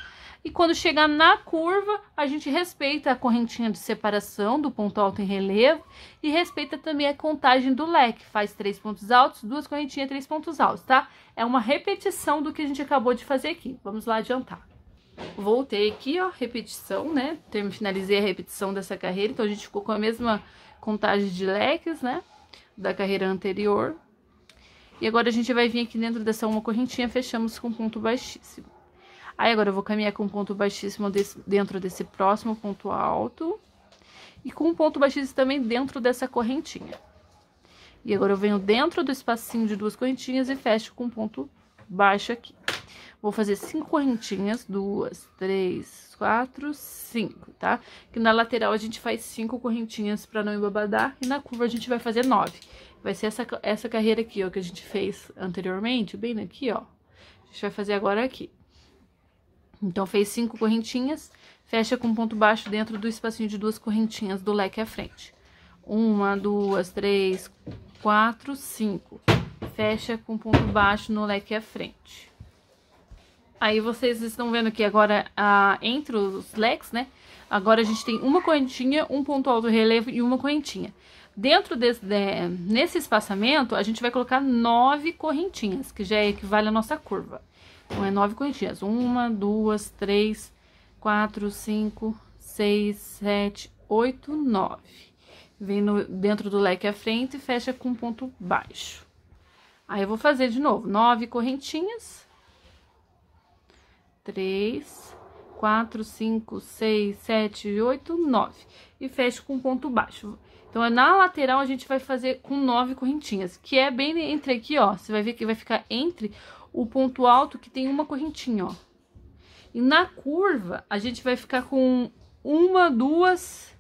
e quando chegar na curva, a gente respeita a correntinha de separação do ponto alto em relevo e respeita também a contagem do leque. Faz três pontos altos, duas correntinhas, três pontos altos, tá? É uma repetição do que a gente acabou de fazer aqui. Vamos lá adiantar voltei aqui, ó, repetição, né? Finalizei a repetição dessa carreira, então a gente ficou com a mesma contagem de leques, né? Da carreira anterior. E agora a gente vai vir aqui dentro dessa uma correntinha, fechamos com ponto baixíssimo. Aí agora eu vou caminhar com ponto baixíssimo desse, dentro desse próximo ponto alto. E com um ponto baixíssimo também dentro dessa correntinha. E agora eu venho dentro do espacinho de duas correntinhas e fecho com ponto baixo aqui. Vou fazer cinco correntinhas, duas, três, quatro, cinco, tá? Que na lateral a gente faz cinco correntinhas pra não embabadar e na curva a gente vai fazer nove. Vai ser essa, essa carreira aqui, ó, que a gente fez anteriormente, bem aqui, ó. A gente vai fazer agora aqui. Então, fez cinco correntinhas, fecha com ponto baixo dentro do espacinho de duas correntinhas do leque à frente. Uma, duas, três, quatro, cinco. Fecha com ponto baixo no leque à frente. Aí vocês estão vendo que agora, ah, entre os leques, né? Agora a gente tem uma correntinha, um ponto alto relevo e uma correntinha. Dentro desse, de, nesse espaçamento, a gente vai colocar nove correntinhas, que já é equivale à nossa curva. Então, é nove correntinhas. Uma, duas, três, quatro, cinco, seis, sete, oito, nove. Vem no, dentro do leque à frente e fecha com ponto baixo. Aí, eu vou fazer de novo nove correntinhas três, quatro, cinco, seis, sete, oito, nove. E fecho com ponto baixo. Então, é na lateral, a gente vai fazer com nove correntinhas, que é bem entre aqui, ó. Você vai ver que vai ficar entre o ponto alto, que tem uma correntinha, ó. E na curva, a gente vai ficar com uma, duas,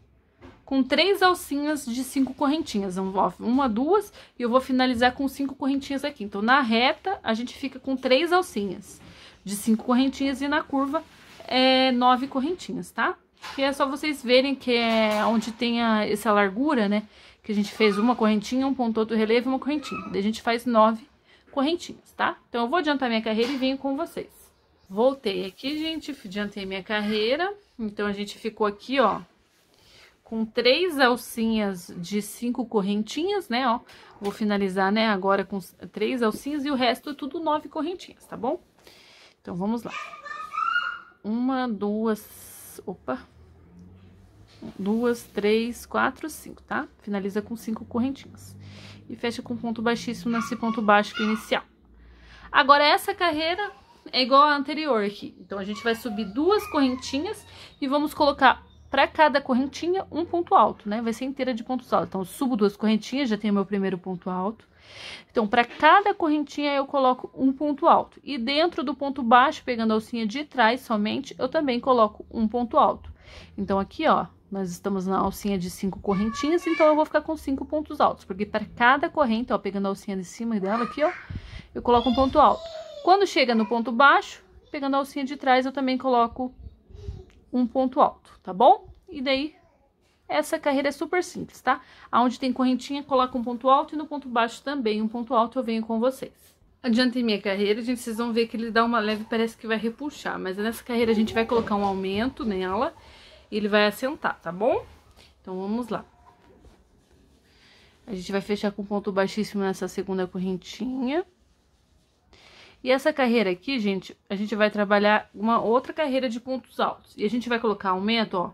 com três alcinhas de cinco correntinhas. Então, uma, duas, e eu vou finalizar com cinco correntinhas aqui. Então, na reta, a gente fica com três alcinhas de cinco correntinhas e na curva é nove correntinhas, tá? Que é só vocês verem que é onde tem a, essa largura, né? Que a gente fez uma correntinha, um ponto outro relevo e uma correntinha. Daí a gente faz nove correntinhas, tá? Então, eu vou adiantar minha carreira e venho com vocês. Voltei aqui, gente, adiantei minha carreira. Então, a gente ficou aqui, ó, com três alcinhas de cinco correntinhas, né, ó. Vou finalizar, né, agora com três alcinhas e o resto é tudo nove correntinhas, tá bom? Então, vamos lá. Uma, duas, opa. Duas, três, quatro, cinco, tá? Finaliza com cinco correntinhas. E fecha com ponto baixíssimo nesse ponto baixo que inicial. Agora, essa carreira é igual à anterior aqui. Então, a gente vai subir duas correntinhas e vamos colocar para cada correntinha um ponto alto, né? Vai ser inteira de pontos altos. Então, subo duas correntinhas, já tenho meu primeiro ponto alto. Então, para cada correntinha, eu coloco um ponto alto. E dentro do ponto baixo, pegando a alcinha de trás somente, eu também coloco um ponto alto. Então, aqui, ó, nós estamos na alcinha de cinco correntinhas, então eu vou ficar com cinco pontos altos. Porque para cada corrente, ó, pegando a alcinha de cima dela aqui, ó, eu coloco um ponto alto. Quando chega no ponto baixo, pegando a alcinha de trás, eu também coloco um ponto alto, tá bom? E daí, essa carreira é super simples, tá? Aonde tem correntinha, coloca um ponto alto e no ponto baixo também um ponto alto, eu venho com vocês. Adiante minha carreira, gente, vocês vão ver que ele dá uma leve, parece que vai repuxar, mas nessa carreira a gente vai colocar um aumento nela e ele vai assentar, tá bom? Então, vamos lá. A gente vai fechar com ponto baixíssimo nessa segunda correntinha. E essa carreira aqui, gente, a gente vai trabalhar uma outra carreira de pontos altos. E a gente vai colocar aumento, ó,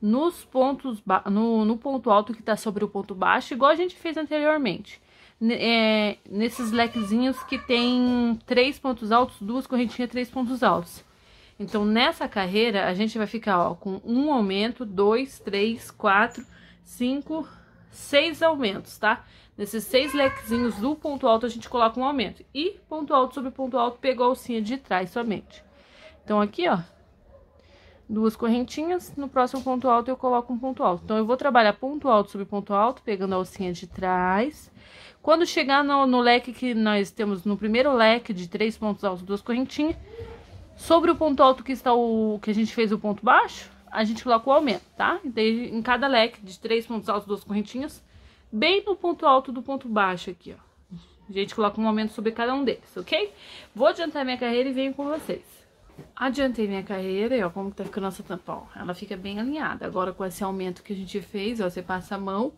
nos pontos no, no ponto alto que está sobre o ponto baixo, igual a gente fez anteriormente. É, nesses lequezinhos que tem três pontos altos, duas correntinhas, três pontos altos. Então, nessa carreira, a gente vai ficar ó, com um aumento, dois, três, quatro, cinco, seis aumentos, tá? Nesses seis lequezinhos do ponto alto, a gente coloca um aumento. E ponto alto sobre ponto alto, pegou a alcinha de trás somente. Então, aqui, ó, duas correntinhas, no próximo ponto alto eu coloco um ponto alto. Então, eu vou trabalhar ponto alto sobre ponto alto, pegando a alcinha de trás. Quando chegar no, no leque que nós temos, no primeiro leque de três pontos altos, duas correntinhas, sobre o ponto alto que está o que a gente fez o ponto baixo, a gente coloca o aumento, tá? Então, em cada leque de três pontos altos, duas correntinhas, bem no ponto alto do ponto baixo aqui, ó. A gente coloca um aumento sobre cada um deles, ok? Vou adiantar minha carreira e venho com vocês. Adiantei minha carreira e ó, como tá ficando essa tampa, ó, ela fica bem alinhada. Agora com esse aumento que a gente fez, ó, você passa a mão,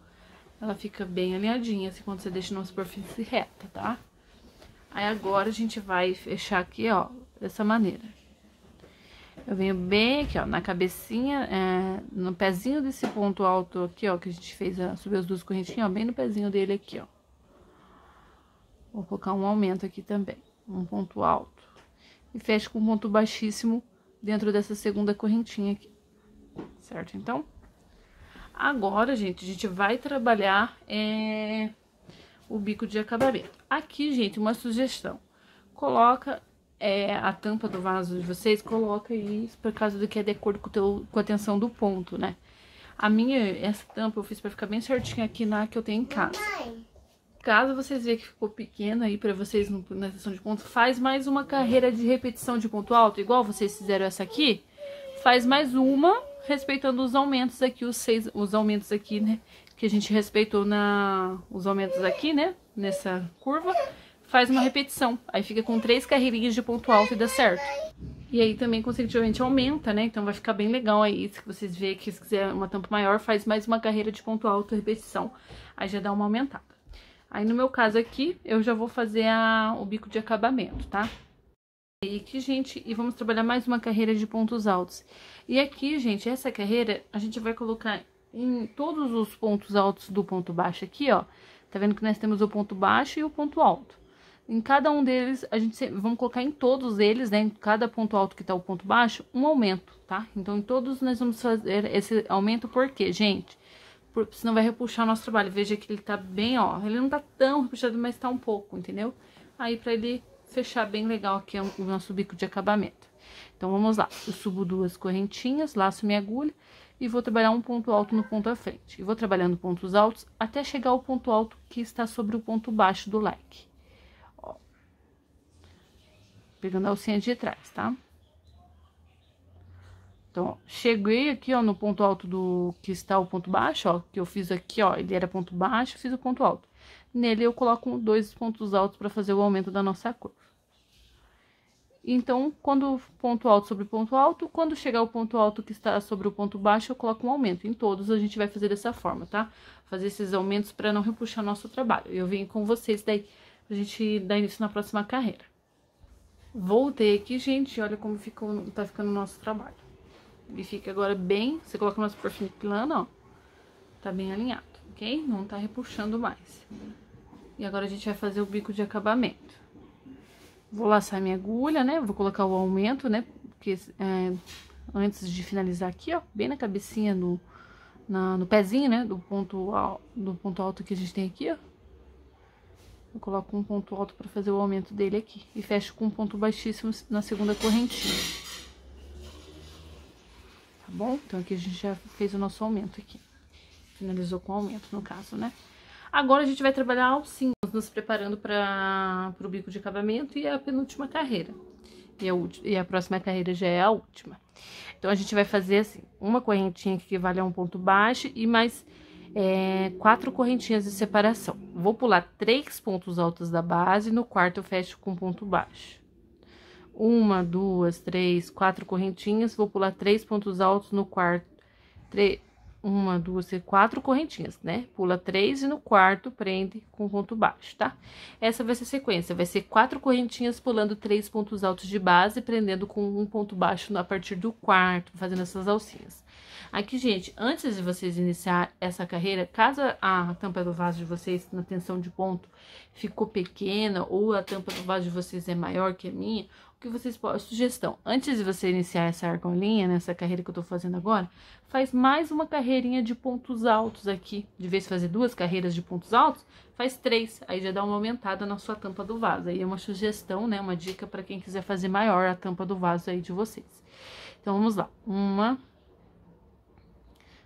ela fica bem alinhadinha, assim, quando você deixa uma superfície reta, tá? Aí agora a gente vai fechar aqui, ó, dessa maneira. Eu venho bem aqui, ó, na cabecinha, é, no pezinho desse ponto alto aqui, ó, que a gente fez, ó, subiu as duas correntinhas, ó, bem no pezinho dele aqui, ó. Vou colocar um aumento aqui também, um ponto alto e fecha com um ponto baixíssimo dentro dessa segunda correntinha aqui, certo? Então, agora, gente, a gente vai trabalhar é, o bico de acabamento. Aqui, gente, uma sugestão, coloca é, a tampa do vaso de vocês, coloca isso por causa do que é de acordo com, teu, com a tensão do ponto, né? A minha, essa tampa eu fiz pra ficar bem certinha aqui na que eu tenho em casa. Mamãe. Caso vocês vejam que ficou pequeno aí para vocês na sessão de ponto, faz mais uma carreira de repetição de ponto alto, igual vocês fizeram essa aqui. Faz mais uma, respeitando os aumentos aqui, os seis, os aumentos aqui, né? Que a gente respeitou na, os aumentos aqui, né? Nessa curva. Faz uma repetição. Aí fica com três carreirinhas de ponto alto e dá certo. E aí também, consecutivamente, aumenta, né? Então vai ficar bem legal aí, se vocês verem que se quiser uma tampa maior, faz mais uma carreira de ponto alto, repetição. Aí já dá uma aumentada. Aí, no meu caso aqui, eu já vou fazer a, o bico de acabamento, tá? E aqui, gente, e vamos trabalhar mais uma carreira de pontos altos. E aqui, gente, essa carreira, a gente vai colocar em todos os pontos altos do ponto baixo aqui, ó. Tá vendo que nós temos o ponto baixo e o ponto alto. Em cada um deles, a gente vamos colocar em todos eles, né? Em cada ponto alto que tá o ponto baixo, um aumento, tá? Então, em todos nós vamos fazer esse aumento porque, gente, porque senão vai repuxar o nosso trabalho. Veja que ele tá bem, ó, ele não tá tão repuxado, mas tá um pouco, entendeu? Aí pra ele fechar bem legal aqui é o nosso bico de acabamento. Então, vamos lá. Eu subo duas correntinhas, laço minha agulha e vou trabalhar um ponto alto no ponto à frente. E vou trabalhando pontos altos até chegar ao ponto alto que está sobre o ponto baixo do like. Ó. Pegando a alcinha de trás, tá? Então, cheguei aqui, ó, no ponto alto do que está o ponto baixo, ó, que eu fiz aqui, ó, ele era ponto baixo, fiz o ponto alto. Nele eu coloco dois pontos altos para fazer o aumento da nossa curva. Então, quando ponto alto sobre ponto alto, quando chegar o ponto alto que está sobre o ponto baixo, eu coloco um aumento. Em todos a gente vai fazer dessa forma, tá? Fazer esses aumentos para não repuxar nosso trabalho. Eu venho com vocês daí a gente dar início na próxima carreira. Voltei aqui, gente, olha como ficou, tá ficando o nosso trabalho e fica agora bem, você coloca uma superfície plana, ó, tá bem alinhado, ok? Não tá repuxando mais. E agora a gente vai fazer o bico de acabamento. Vou laçar minha agulha, né? Vou colocar o aumento, né? Porque é, antes de finalizar aqui, ó, bem na cabecinha, no, na, no pezinho, né? Do ponto, alto, do ponto alto que a gente tem aqui, ó. Eu coloco um ponto alto para fazer o aumento dele aqui. E fecho com um ponto baixíssimo na segunda correntinha bom? Então, aqui a gente já fez o nosso aumento aqui. Finalizou com o aumento, no caso, né? Agora, a gente vai trabalhar alcinhos, nos preparando para o bico de acabamento e a penúltima carreira. E a, última, e a próxima carreira já é a última. Então, a gente vai fazer, assim, uma correntinha que equivale a um ponto baixo e mais é, quatro correntinhas de separação. Vou pular três pontos altos da base, no quarto eu fecho com ponto baixo. Uma, duas, três, quatro correntinhas. Vou pular três pontos altos no quarto. três, Uma, duas, três, quatro correntinhas, né? Pula três e no quarto prende com ponto baixo, tá? Essa vai ser a sequência. Vai ser quatro correntinhas pulando três pontos altos de base, prendendo com um ponto baixo a partir do quarto, fazendo essas alcinhas. Aqui, gente, antes de vocês iniciar essa carreira, caso a tampa do vaso de vocês na tensão de ponto ficou pequena ou a tampa do vaso de vocês é maior que a minha, que vocês podem. Sugestão: antes de você iniciar essa argolinha, nessa né, carreira que eu tô fazendo agora, faz mais uma carreirinha de pontos altos aqui. De vez de fazer duas carreiras de pontos altos, faz três. Aí já dá uma aumentada na sua tampa do vaso. Aí é uma sugestão, né? Uma dica para quem quiser fazer maior a tampa do vaso aí de vocês. Então vamos lá: uma,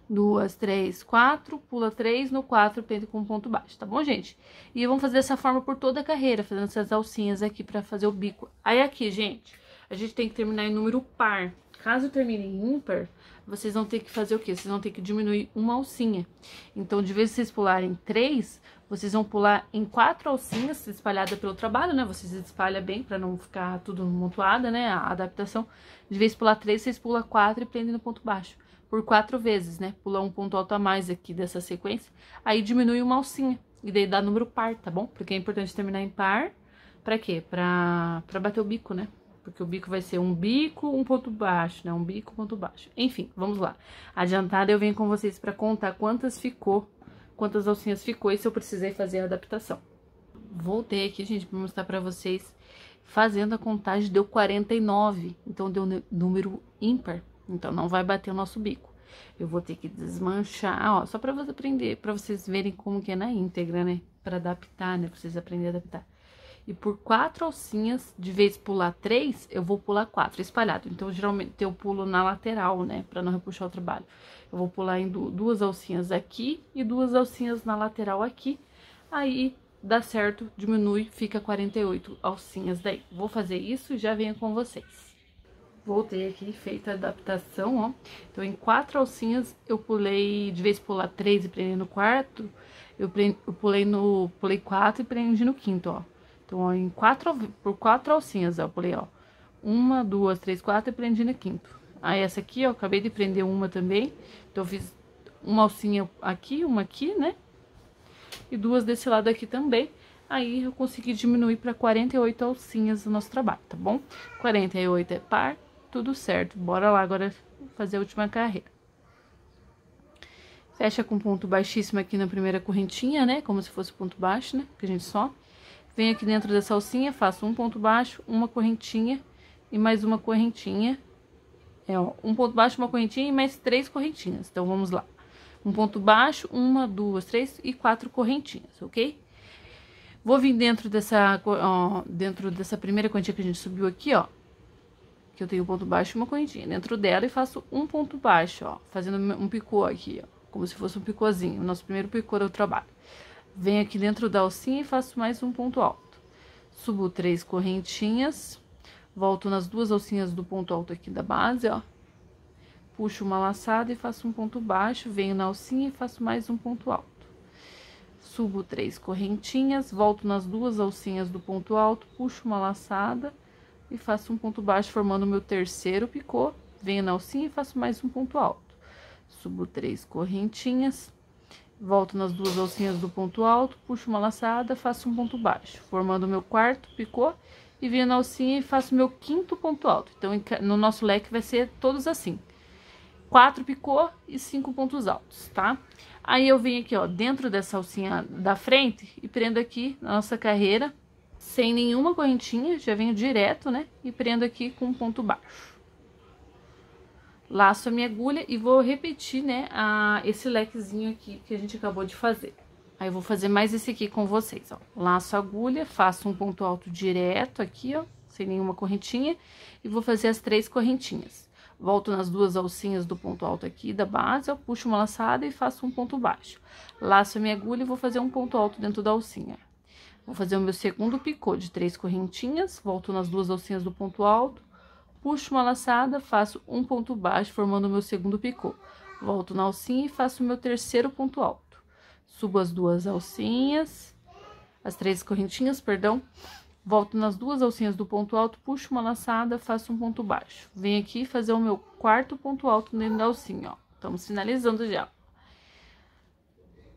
duas, três, quatro, pula três, no quatro, pende com um ponto baixo, tá bom, gente? E vamos fazer dessa forma por toda a carreira, fazendo essas alcinhas aqui pra fazer o bico. Aí aqui, gente, a gente tem que terminar em número par. Caso termine em ímpar, vocês vão ter que fazer o quê? Vocês vão ter que diminuir uma alcinha. Então, de vez em vocês pularem três, vocês vão pular em quatro alcinhas espalhadas pelo trabalho, né? Vocês espalham bem para não ficar tudo montuada, né? A adaptação. De vez em pular três, vocês pulam quatro e prendem no ponto baixo por quatro vezes, né? Pular um ponto alto a mais aqui dessa sequência, aí diminui uma alcinha. E daí dá número par, tá bom? Porque é importante terminar em par. Pra quê? Pra, pra bater o bico, né? Porque o bico vai ser um bico, um ponto baixo, né? Um bico, um ponto baixo. Enfim, vamos lá. Adiantada, eu venho com vocês pra contar quantas ficou, quantas alcinhas ficou e se eu precisei fazer a adaptação. Voltei aqui, gente, pra mostrar pra vocês. Fazendo a contagem, deu 49. Então, deu número ímpar. Então, não vai bater o nosso bico. Eu vou ter que desmanchar, ó, só pra você aprender, para vocês verem como que é na íntegra, né? Pra adaptar, né? Pra vocês aprenderem a adaptar. E por quatro alcinhas, de vez pular três, eu vou pular quatro, espalhado. Então, geralmente, eu pulo na lateral, né? Pra não repuxar o trabalho. Eu vou pular em duas alcinhas aqui e duas alcinhas na lateral aqui. Aí, dá certo, diminui, fica 48 alcinhas daí. Vou fazer isso e já venho com vocês voltei aqui, feita a adaptação, ó. Então, em quatro alcinhas, eu pulei, de vez pular três e prendi no quarto, eu, prende, eu pulei no, pulei quatro e prendi no quinto, ó. Então, ó, em quatro, por quatro alcinhas, ó, eu pulei, ó, uma, duas, três, quatro e prendi no quinto. Aí, essa aqui, ó, eu acabei de prender uma também, então eu fiz uma alcinha aqui, uma aqui, né? E duas desse lado aqui também. Aí, eu consegui diminuir para 48 alcinhas o nosso trabalho, tá bom? 48 é par, tudo certo. Bora lá agora fazer a última carreira. Fecha com ponto baixíssimo aqui na primeira correntinha, né? Como se fosse ponto baixo, né? Que a gente só. Venho aqui dentro dessa alcinha, faço um ponto baixo, uma correntinha e mais uma correntinha. É, ó, um ponto baixo, uma correntinha e mais três correntinhas. Então, vamos lá. Um ponto baixo, uma, duas, três e quatro correntinhas, ok? Vou vir dentro dessa, ó, dentro dessa primeira correntinha que a gente subiu aqui, ó que eu tenho um ponto baixo e uma correntinha. Dentro dela e faço um ponto baixo, ó, fazendo um picô aqui, ó, como se fosse um picôzinho, o nosso primeiro picô do trabalho. Venho aqui dentro da alcinha e faço mais um ponto alto. Subo três correntinhas, volto nas duas alcinhas do ponto alto aqui da base, ó. Puxo uma laçada e faço um ponto baixo, venho na alcinha e faço mais um ponto alto. Subo três correntinhas, volto nas duas alcinhas do ponto alto, puxo uma laçada e faço um ponto baixo formando o meu terceiro picô, venho na alcinha e faço mais um ponto alto. Subo três correntinhas, volto nas duas alcinhas do ponto alto, puxo uma laçada, faço um ponto baixo, formando o meu quarto picô e venho na alcinha e faço meu quinto ponto alto. Então, no nosso leque vai ser todos assim. Quatro picô e cinco pontos altos, tá? Aí, eu venho aqui, ó, dentro dessa alcinha da frente e prendo aqui na nossa carreira sem nenhuma correntinha, já venho direto, né? E prendo aqui com um ponto baixo. Laço a minha agulha e vou repetir, né, a, esse lequezinho aqui que a gente acabou de fazer. Aí, eu vou fazer mais esse aqui com vocês, ó. Laço a agulha, faço um ponto alto direto aqui, ó, sem nenhuma correntinha. E vou fazer as três correntinhas. Volto nas duas alcinhas do ponto alto aqui da base, eu puxo uma laçada e faço um ponto baixo. Laço a minha agulha e vou fazer um ponto alto dentro da alcinha. Vou fazer o meu segundo picô de três correntinhas, volto nas duas alcinhas do ponto alto, puxo uma laçada, faço um ponto baixo, formando o meu segundo picô. Volto na alcinha e faço o meu terceiro ponto alto. Subo as duas alcinhas, as três correntinhas, perdão. Volto nas duas alcinhas do ponto alto, puxo uma laçada, faço um ponto baixo. Venho aqui fazer o meu quarto ponto alto dentro da alcinha, ó. Estamos finalizando já.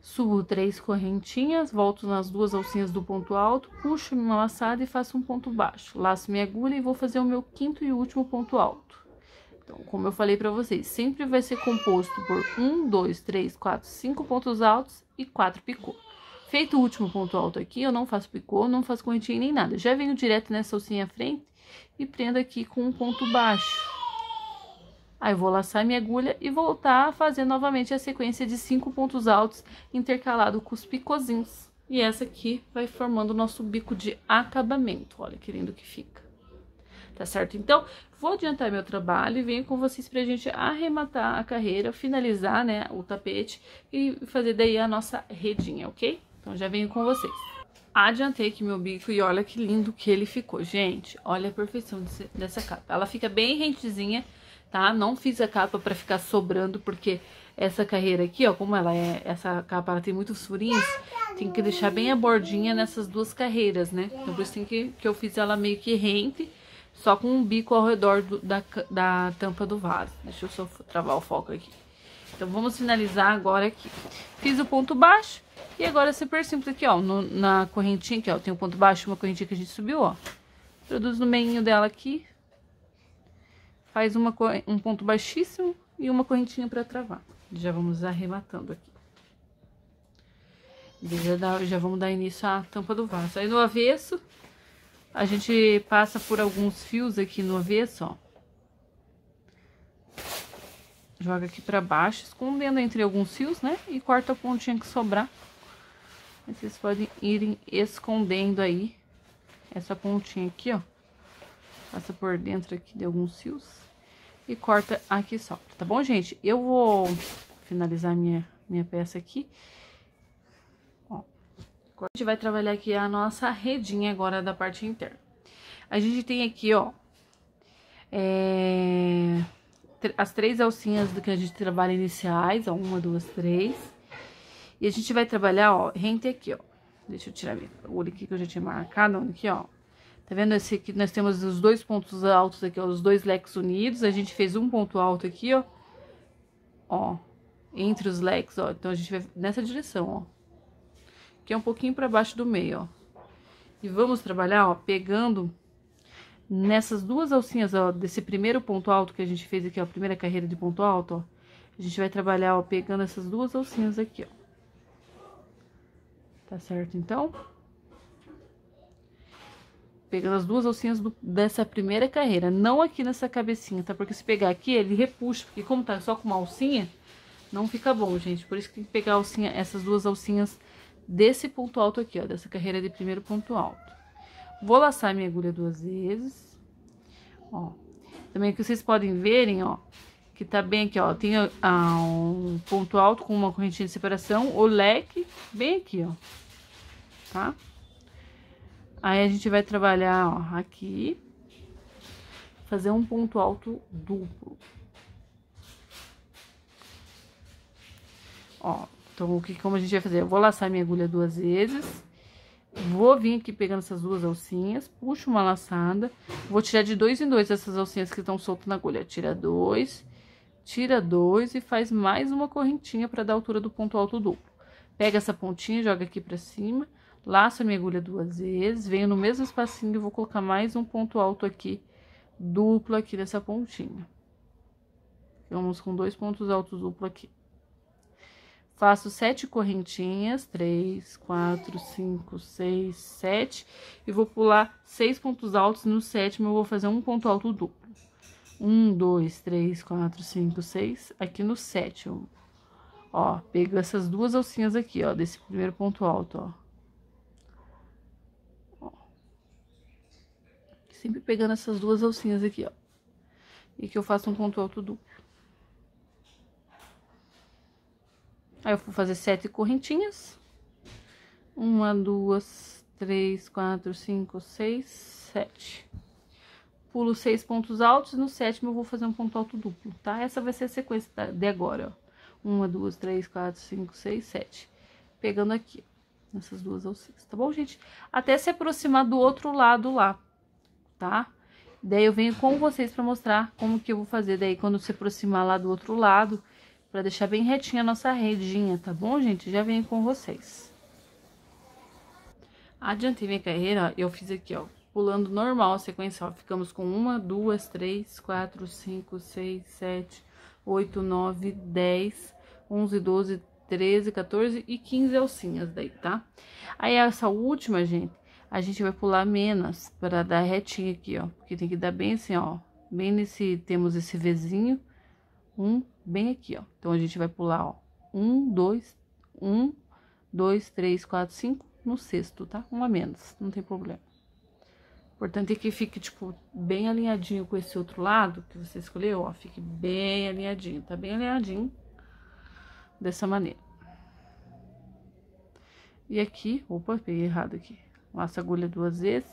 Subo três correntinhas, volto nas duas alcinhas do ponto alto, puxo uma laçada e faço um ponto baixo. Laço minha agulha e vou fazer o meu quinto e último ponto alto. Então, como eu falei para vocês, sempre vai ser composto por um, dois, três, quatro, cinco pontos altos e quatro picô. Feito o último ponto alto aqui, eu não faço picô, não faço correntinha nem nada. Já venho direto nessa alcinha à frente e prendo aqui com um ponto baixo. Aí vou laçar minha agulha e voltar a fazer novamente a sequência de cinco pontos altos intercalado com os picozinhos. E essa aqui vai formando o nosso bico de acabamento, olha que lindo que fica. Tá certo? Então, vou adiantar meu trabalho e venho com vocês pra gente arrematar a carreira, finalizar, né, o tapete e fazer daí a nossa redinha, ok? Então, já venho com vocês. Adiantei aqui meu bico e olha que lindo que ele ficou, gente. Olha a perfeição desse, dessa capa. Ela fica bem rentezinha, tá? Não fiz a capa para ficar sobrando, porque essa carreira aqui, ó, como ela é, essa capa ela tem muitos furinhos, tem que deixar bem a bordinha nessas duas carreiras, né? Então por isso tem que, que eu fiz ela meio que rente, só com um bico ao redor do, da, da tampa do vaso. Deixa eu só travar o foco aqui. Então vamos finalizar agora aqui. Fiz o ponto baixo e agora é super simples aqui, ó, no, na correntinha aqui, ó, tem um ponto baixo, uma correntinha que a gente subiu, ó. Produz no meinho dela aqui, faz uma, um ponto baixíssimo e uma correntinha para travar. Já vamos arrematando aqui. Já, dá, já vamos dar início à tampa do vaso. Aí no avesso, a gente passa por alguns fios aqui no avesso, ó. Joga aqui pra baixo, escondendo entre alguns fios, né? E corta a pontinha que sobrar. Aí vocês podem irem escondendo aí essa pontinha aqui, ó. Passa por dentro aqui de alguns fios e corta aqui só, tá bom, gente? Eu vou finalizar minha, minha peça aqui. Ó, a gente vai trabalhar aqui a nossa redinha agora da parte interna. A gente tem aqui, ó, é, as três alcinhas do que a gente trabalha iniciais, ó, uma, duas, três. E a gente vai trabalhar, ó, rente aqui, ó. Deixa eu tirar o olho aqui que eu já tinha marcado, aqui, ó. Tá vendo esse aqui? Nós temos os dois pontos altos aqui, ó, os dois leques unidos. A gente fez um ponto alto aqui, ó. Ó, entre os leques, ó. Então, a gente vai nessa direção, ó. Que é um pouquinho pra baixo do meio, ó. E vamos trabalhar, ó, pegando nessas duas alcinhas, ó, desse primeiro ponto alto que a gente fez aqui, ó, a primeira carreira de ponto alto, ó. A gente vai trabalhar, ó, pegando essas duas alcinhas aqui, ó. Tá certo, então? pegando as duas alcinhas do, dessa primeira carreira, não aqui nessa cabecinha, tá? Porque se pegar aqui, ele repuxa, porque como tá só com uma alcinha, não fica bom, gente. Por isso que tem que pegar alcinha, essas duas alcinhas desse ponto alto aqui, ó, dessa carreira de primeiro ponto alto. Vou laçar minha agulha duas vezes, ó. Também que vocês podem verem, ó, que tá bem aqui, ó, tem ah, um ponto alto com uma correntinha de separação, o leque bem aqui, ó, tá? Tá? Aí a gente vai trabalhar, ó, aqui, fazer um ponto alto duplo. Ó, então, o que, como a gente vai fazer? Eu vou laçar minha agulha duas vezes, vou vir aqui pegando essas duas alcinhas, puxo uma laçada, vou tirar de dois em dois essas alcinhas que estão soltas na agulha. Tira dois, tira dois e faz mais uma correntinha para dar a altura do ponto alto duplo. Pega essa pontinha, joga aqui para cima Laço minha agulha duas vezes, venho no mesmo espacinho e vou colocar mais um ponto alto aqui, duplo aqui nessa pontinha. Vamos com dois pontos altos duplo aqui. Faço sete correntinhas, três, quatro, cinco, seis, sete, e vou pular seis pontos altos, no sétimo eu vou fazer um ponto alto duplo. Um, dois, três, quatro, cinco, seis, aqui no sétimo. Ó, pego essas duas alcinhas aqui, ó, desse primeiro ponto alto, ó. Sempre pegando essas duas alcinhas aqui, ó. E que eu faço um ponto alto duplo. Aí eu vou fazer sete correntinhas. Uma, duas, três, quatro, cinco, seis, sete. Pulo seis pontos altos e no sétimo eu vou fazer um ponto alto duplo, tá? Essa vai ser a sequência de agora, ó. Uma, duas, três, quatro, cinco, seis, sete. Pegando aqui, nessas duas alcinhas, tá bom, gente? Até se aproximar do outro lado lá, tá? Daí eu venho com vocês pra mostrar como que eu vou fazer daí quando se aproximar lá do outro lado, pra deixar bem retinha a nossa redinha, tá bom, gente? Já venho com vocês. Adiantei minha carreira, ó, eu fiz aqui, ó, pulando normal, sequencial. Ficamos com uma, duas, três, quatro, cinco, seis, sete, oito, nove, dez, onze, doze, treze quatorze e quinze alcinhas daí, tá? Aí essa última, gente, a gente vai pular menos para dar retinho aqui, ó. Porque tem que dar bem assim, ó. Bem nesse, temos esse Vzinho. Um, bem aqui, ó. Então, a gente vai pular, ó. Um, dois, um, dois, três, quatro, cinco. No sexto, tá? Um a menos, não tem problema. O importante é que fique, tipo, bem alinhadinho com esse outro lado que você escolheu, ó. Fique bem alinhadinho, tá bem alinhadinho. Dessa maneira. E aqui, opa, peguei errado aqui laço a agulha duas vezes,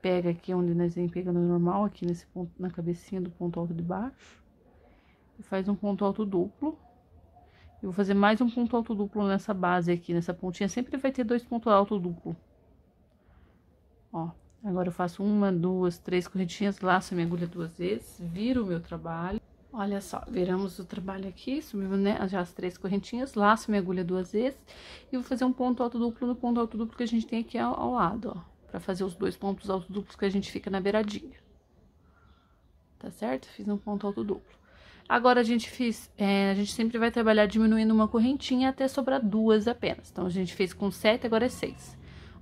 pega aqui onde nós vem pegando normal, aqui nesse ponto, na cabecinha do ponto alto de baixo, e faz um ponto alto duplo. Eu vou fazer mais um ponto alto duplo nessa base aqui, nessa pontinha, sempre vai ter dois pontos alto duplo. Ó, agora eu faço uma, duas, três correntinhas, laço a minha agulha duas vezes, viro o meu trabalho. Olha só, viramos o trabalho aqui, subimos né, já as três correntinhas, laço minha agulha duas vezes e vou fazer um ponto alto duplo no ponto alto duplo que a gente tem aqui ao, ao lado, ó, pra fazer os dois pontos alto duplos que a gente fica na beiradinha. Tá certo? Fiz um ponto alto duplo. Agora, a gente fez, é, a gente sempre vai trabalhar diminuindo uma correntinha até sobrar duas apenas. Então, a gente fez com sete, agora é seis.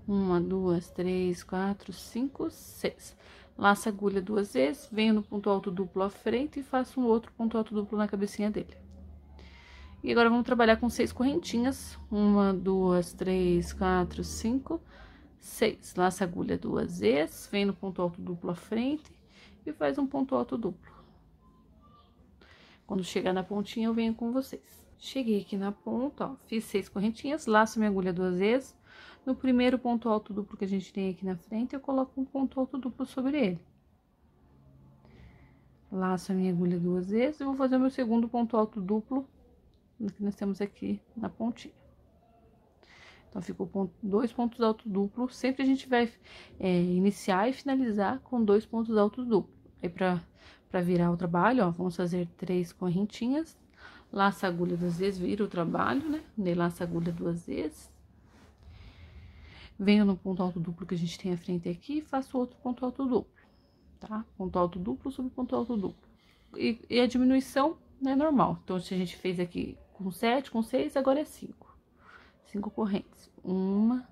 Uma, duas, três, quatro, cinco, seis. Laço a agulha duas vezes, venho no ponto alto duplo à frente e faço um outro ponto alto duplo na cabecinha dele. E agora, vamos trabalhar com seis correntinhas. Uma, duas, três, quatro, cinco, seis. Laço a agulha duas vezes, venho no ponto alto duplo à frente e faz um ponto alto duplo. Quando chegar na pontinha, eu venho com vocês. Cheguei aqui na ponta, ó, fiz seis correntinhas, laço minha agulha duas vezes, no primeiro ponto alto duplo que a gente tem aqui na frente, eu coloco um ponto alto duplo sobre ele. Laço a minha agulha duas vezes e vou fazer o meu segundo ponto alto duplo, que nós temos aqui na pontinha. Então, ficou ponto, dois pontos altos duplos. Sempre a gente vai é, iniciar e finalizar com dois pontos altos duplos. Aí, pra, pra virar o trabalho, ó, vamos fazer três correntinhas. Laço a agulha duas vezes, vira o trabalho, né? laço a agulha duas vezes Venho no ponto alto duplo que a gente tem à frente aqui e faço outro ponto alto duplo, tá? Ponto alto duplo sobre ponto alto duplo. E, e a diminuição é né, normal. Então, se a gente fez aqui com 7, com 6, agora é 5. 5 correntes. Uma,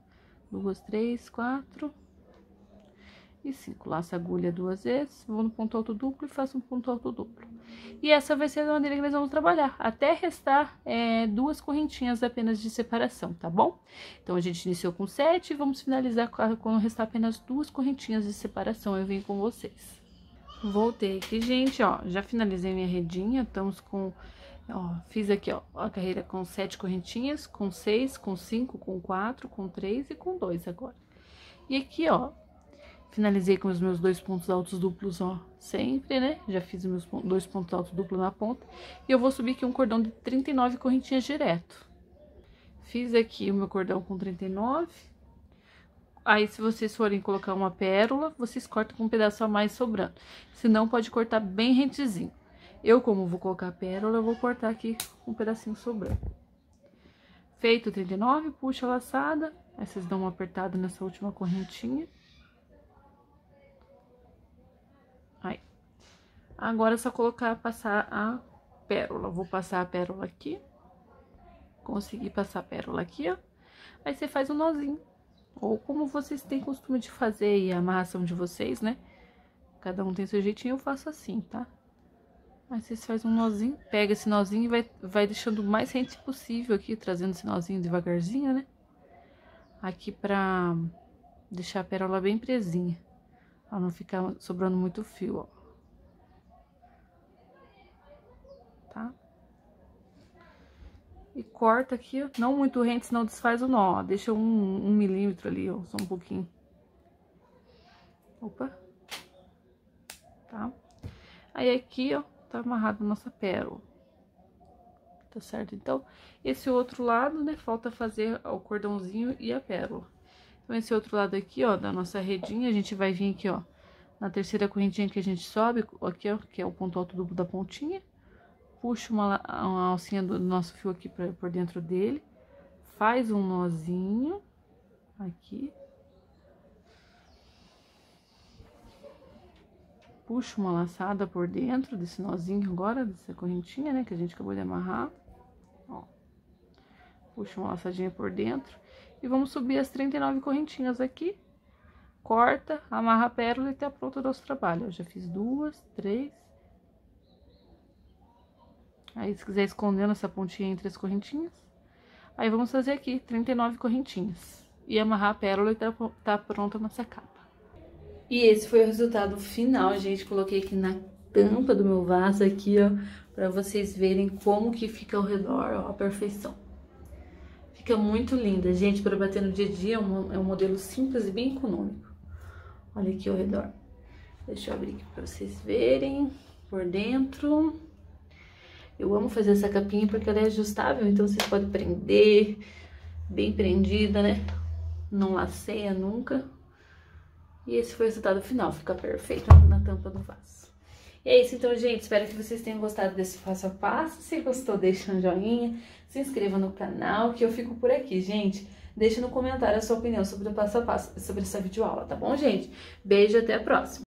duas, três, quatro, e cinco Laço a agulha duas vezes, vou no ponto alto duplo e faço um ponto alto duplo. E essa vai ser a maneira que nós vamos trabalhar, até restar é, duas correntinhas apenas de separação, tá bom? Então, a gente iniciou com sete, vamos finalizar com restar apenas duas correntinhas de separação, eu venho com vocês. Voltei aqui, gente, ó, já finalizei minha redinha, estamos com... Ó, fiz aqui, ó, a carreira com sete correntinhas, com seis, com cinco, com quatro, com três e com dois agora. E aqui, ó, Finalizei com os meus dois pontos altos duplos, ó, sempre, né? Já fiz meus dois pontos altos duplos na ponta. E eu vou subir aqui um cordão de 39 correntinhas direto. Fiz aqui o meu cordão com 39. Aí, se vocês forem colocar uma pérola, vocês cortam com um pedaço a mais sobrando. Se não, pode cortar bem rentezinho. Eu, como vou colocar a pérola, eu vou cortar aqui um pedacinho sobrando. Feito 39, puxa a laçada. Aí, vocês dão uma apertada nessa última correntinha. Agora é só colocar, passar a pérola. Vou passar a pérola aqui. Consegui passar a pérola aqui, ó. Aí você faz um nozinho. Ou como vocês têm costume de fazer e a amarração de vocês, né? Cada um tem seu jeitinho, eu faço assim, tá? Aí vocês fazem um nozinho, pega esse nozinho e vai, vai deixando o mais rente possível aqui, trazendo esse nozinho devagarzinho, né? Aqui pra deixar a pérola bem presinha, pra não ficar sobrando muito fio, ó. e corta aqui, não muito rente, senão desfaz o nó, ó. deixa um, um milímetro ali, ó, só um pouquinho. Opa! Tá? Aí aqui, ó, tá amarrado a nossa pérola. Tá certo? Então, esse outro lado, né, falta fazer o cordãozinho e a pérola. Então, esse outro lado aqui, ó, da nossa redinha, a gente vai vir aqui, ó, na terceira correntinha que a gente sobe, aqui, ó, que é o ponto alto do, da pontinha puxa uma, uma alcinha do nosso fio aqui pra, por dentro dele, faz um nozinho aqui. Puxa uma laçada por dentro desse nozinho agora, dessa correntinha, né, que a gente acabou de amarrar. Ó. Puxa uma laçadinha por dentro. E vamos subir as 39 correntinhas aqui. Corta, amarra a pérola e tá pronto o nosso trabalho. Eu já fiz duas, três, Aí, se quiser escondendo essa pontinha entre as correntinhas. Aí, vamos fazer aqui 39 correntinhas. E amarrar a pérola e tá, tá pronta a nossa capa. E esse foi o resultado final, gente. Coloquei aqui na tampa do meu vaso aqui, ó. Pra vocês verem como que fica ao redor, ó, a perfeição. Fica muito linda, gente. Pra bater no dia a dia, é um, é um modelo simples e bem econômico. Olha aqui ao redor. Deixa eu abrir aqui pra vocês verem por dentro. Eu amo fazer essa capinha porque ela é ajustável, então vocês podem prender, bem prendida, né? Não laceia nunca. E esse foi o resultado final, fica perfeito na tampa do vaso. E é isso então, gente. Espero que vocês tenham gostado desse passo a passo. Se gostou, deixa um joinha, se inscreva no canal, que eu fico por aqui, gente. Deixa no comentário a sua opinião sobre o passo a passo, sobre essa videoaula, tá bom, gente? Beijo e até a próxima.